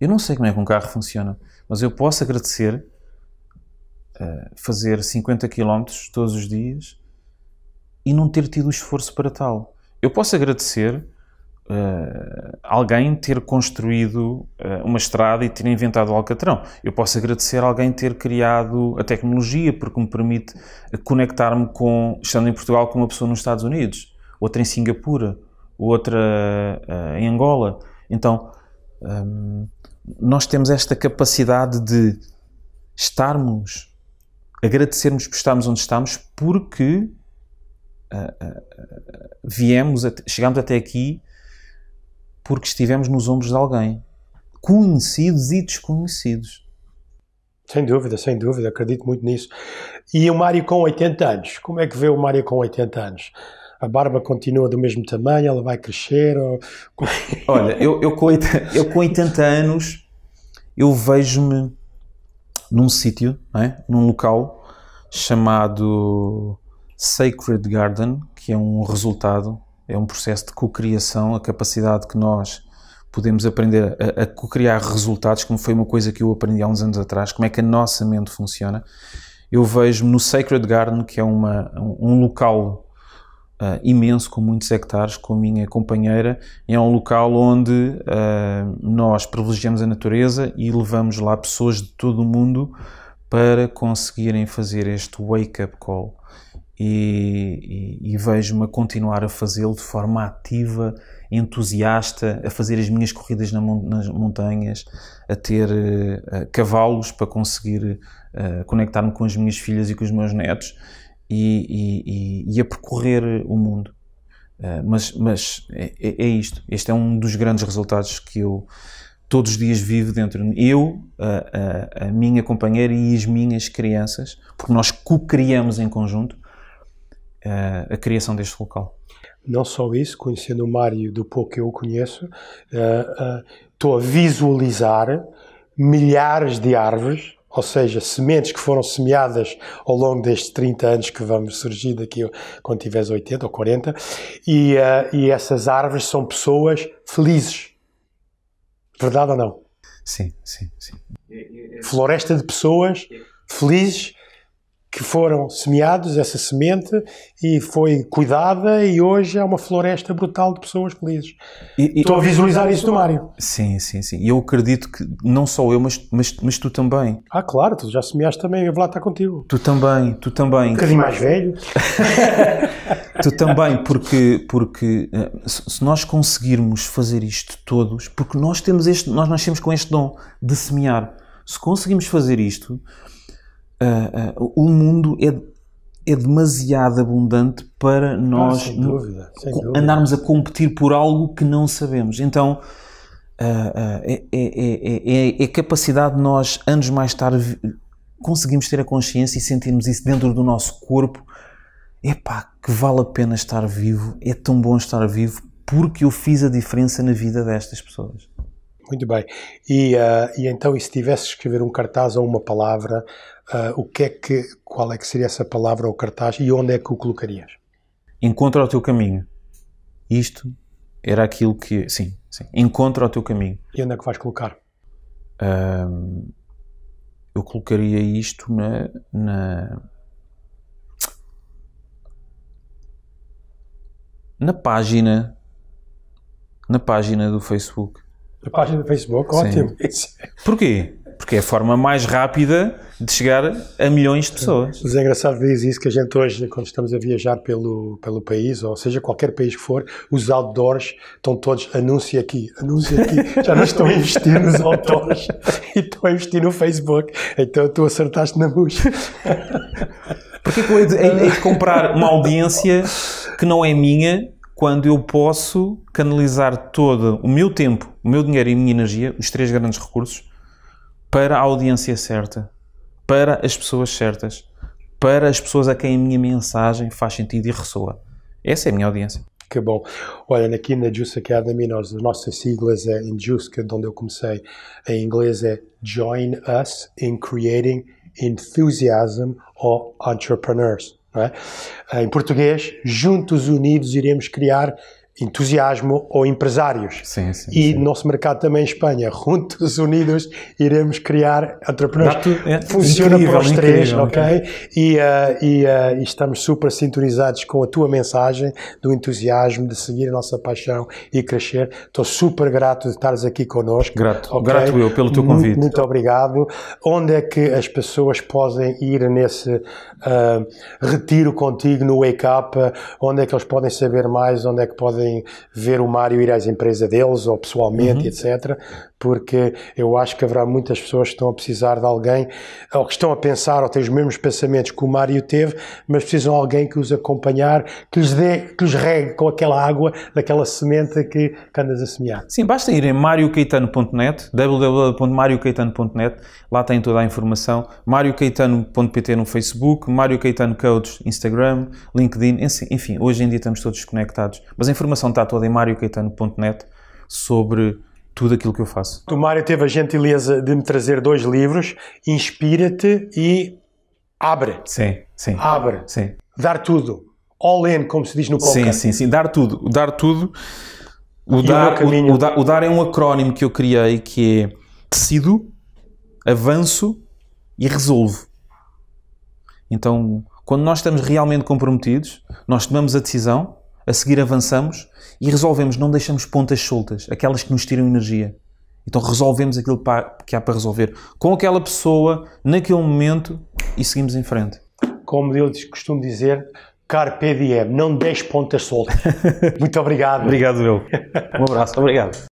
Eu não sei como é que um carro funciona, mas eu posso agradecer uh, fazer 50 km todos os dias e não ter tido o esforço para tal. Eu posso agradecer uh, alguém ter construído uh, uma estrada e ter inventado o Alcatrão. Eu posso agradecer alguém ter criado a tecnologia, porque me permite conectar-me com, estando em Portugal, com uma pessoa nos Estados Unidos, outra em Singapura, outra uh, em Angola. Então, um, ehm, nós temos esta capacidade de estarmos agradecermos por estarmos onde estamos, porque uh, uh, viemos, chegamos até aqui porque estivemos nos ombros de alguém, conhecidos e desconhecidos. Sem dúvida, sem dúvida, acredito muito nisso. E o Mário com 80 anos, como é que vê o Mário com 80 anos? A barba continua do mesmo tamanho, ela vai crescer? Ou... Olha, eu, eu, com 80, eu com 80 anos, eu vejo-me num sítio, é? num local chamado Sacred Garden, que é um resultado é um processo de cocriação, a capacidade que nós podemos aprender a, a cocriar resultados, como foi uma coisa que eu aprendi há uns anos atrás, como é que a nossa mente funciona. Eu vejo no Sacred Garden, que é uma, um local uh, imenso, com muitos hectares, com a minha companheira, é um local onde uh, nós privilegiamos a natureza e levamos lá pessoas de todo o mundo para conseguirem fazer este wake-up call e, e, e vejo-me a continuar a fazê-lo de forma ativa, entusiasta, a fazer as minhas corridas na, nas montanhas, a ter uh, cavalos para conseguir uh, conectar-me com as minhas filhas e com os meus netos e, e a percorrer o mundo. Uh, mas, mas é, é, é, isto. Este é um dos grandes resultados que eu todos os dias vivo dentro. Eu, a, a, a minha companheira e as minhas crianças, porque nós co-criamos em conjunto eh, a criação deste local. Não só isso, conhecendo o Mário do pouco que eu o conheço, eh, eh, estou a visualizar milhares de árvores ou seja, sementes que foram semeadas ao longo destes 30 anos que vamos surgir daqui quando tiveres 80 ou 40, e, uh, e essas árvores são pessoas felizes. Verdade ou não? Sim, sim, sim. Floresta de pessoas felizes que foram semeados, essa semente, e foi cuidada, e hoje é uma floresta brutal de pessoas felizes. E, Estou a visualizar isso do Mário. Sim, sim, sim. E eu acredito que, não só eu, mas, mas, mas tu também. Ah, claro, tu já semeaste também, eu vou lá estar contigo. Tu também, tu também. Um bocadinho mais velho. tu também, porque, porque eh, se nós conseguirmos fazer isto todos, porque nós temos este, nós nascemos com este dom de semear, se conseguimos fazer isto uh, uh, o mundo é, é demasiado abundante para nós ah, sem dúvida, sem dúvida. andarmos a competir por algo que não sabemos. Então, é, é, é, é, capacidade de nós, anos mais tarde, conseguimos ter a consciência e sentirmos isso dentro do nosso corpo. Epá, que vale a pena estar vivo, é tão bom estar vivo, porque eu fiz a diferença na vida destas pessoas. Muito bem. E, uh, e então, e se tivesse escrever um cartaz ou uma palavra, uh, o que é que, qual é que seria essa palavra ou cartaz e onde é que o colocarias? Encontra o teu caminho. Isto era aquilo que. Sim, sim. Encontra o teu caminho. E onde é que vais colocar? eu colocaria isto na, na. na página. na página do Facebook a página do Facebook, ótimo. Porquê? Porque é a forma mais rápida de chegar a milhões de pessoas. Mas é engraçado dizer isso, que a gente hoje, quando estamos a viajar pelo, pelo país, ou seja, qualquer país que for, os outdoors estão todos, anúncio aqui, anúncio aqui. Já não estão a investir nos outdoors e estão a investir no Facebook. Então tu acertaste na bucha. Porquê que eu hei de, hei de comprar uma audiência que não é minha quando eu posso canalizar todo o meu tempo, o meu dinheiro e a minha energia, os três grandes recursos, para a audiência certa, para as pessoas certas, para as pessoas a quem a minha mensagem faz sentido e ressoa. Essa é a minha audiência. Que bom. Olha, aqui na Juice Academy, nós, as nossas siglas é, em Juice, que é de onde eu comecei, em inglês é Join Us in Creating Enthusiasm or Entrepreneurs. É? Em português, juntos unidos iremos criar entusiasmo ou empresários. Sim, sim, e sim. nosso mercado também em Espanha, juntos, unidos, iremos criar entrepreneurs. É, Funciona incrível, para os três, incrível, ok? E, uh, e, uh, estamos super sintonizados com a tua mensagem do entusiasmo, de seguir a nossa paixão e crescer. Estou super grato de estares aqui connosco. Grato, okay? grato eu pelo teu convite. Muito, muito, obrigado. Onde é que as pessoas podem ir nesse uh, retiro contigo no Wake Up? Onde é que eles podem saber mais? Onde é que podem ver o Mário ir às empresas deles ou pessoalmente, uhum. etc. Porque eu acho que haverá muitas pessoas que estão a precisar de alguém, ou que estão a pensar ou têm os mesmos pensamentos que o Mário teve, mas precisam de alguém que os acompanhar, que lhes, dê, que lhes regue com aquela água daquela semente que, que andas a semear. Sim, basta ir em mariocaitano.net, www.mariocaitano.net. lá tem toda a informação. mariocaetano.pt no Facebook, Mario Caetano Codes Instagram, LinkedIn, enfim, hoje em dia estamos todos conectados. Mas a informação informação está toda em mariocaetano.net sobre tudo aquilo que eu faço. O Mário teve a gentileza de me trazer dois livros, Inspira-te e Abre. Sim, sim. Abre. Sim. Dar tudo. All in, como se diz no poker. Sim, sim, sim. Dar tudo. Dar tudo. O, dar, o, o, dar, o dar é um acrónimo que eu criei que é decido, avanço e resolvo. Então, quando nós estamos realmente comprometidos, nós tomamos a decisão, a seguir avançamos e resolvemos, não deixamos pontas soltas, aquelas que nos tiram energia. Então resolvemos aquilo que há para resolver com aquela pessoa, naquele momento e seguimos em frente. Como eu costumo dizer, carpe diem, não deixe pontas soltas. Muito obrigado. obrigado, eu. Um abraço, obrigado.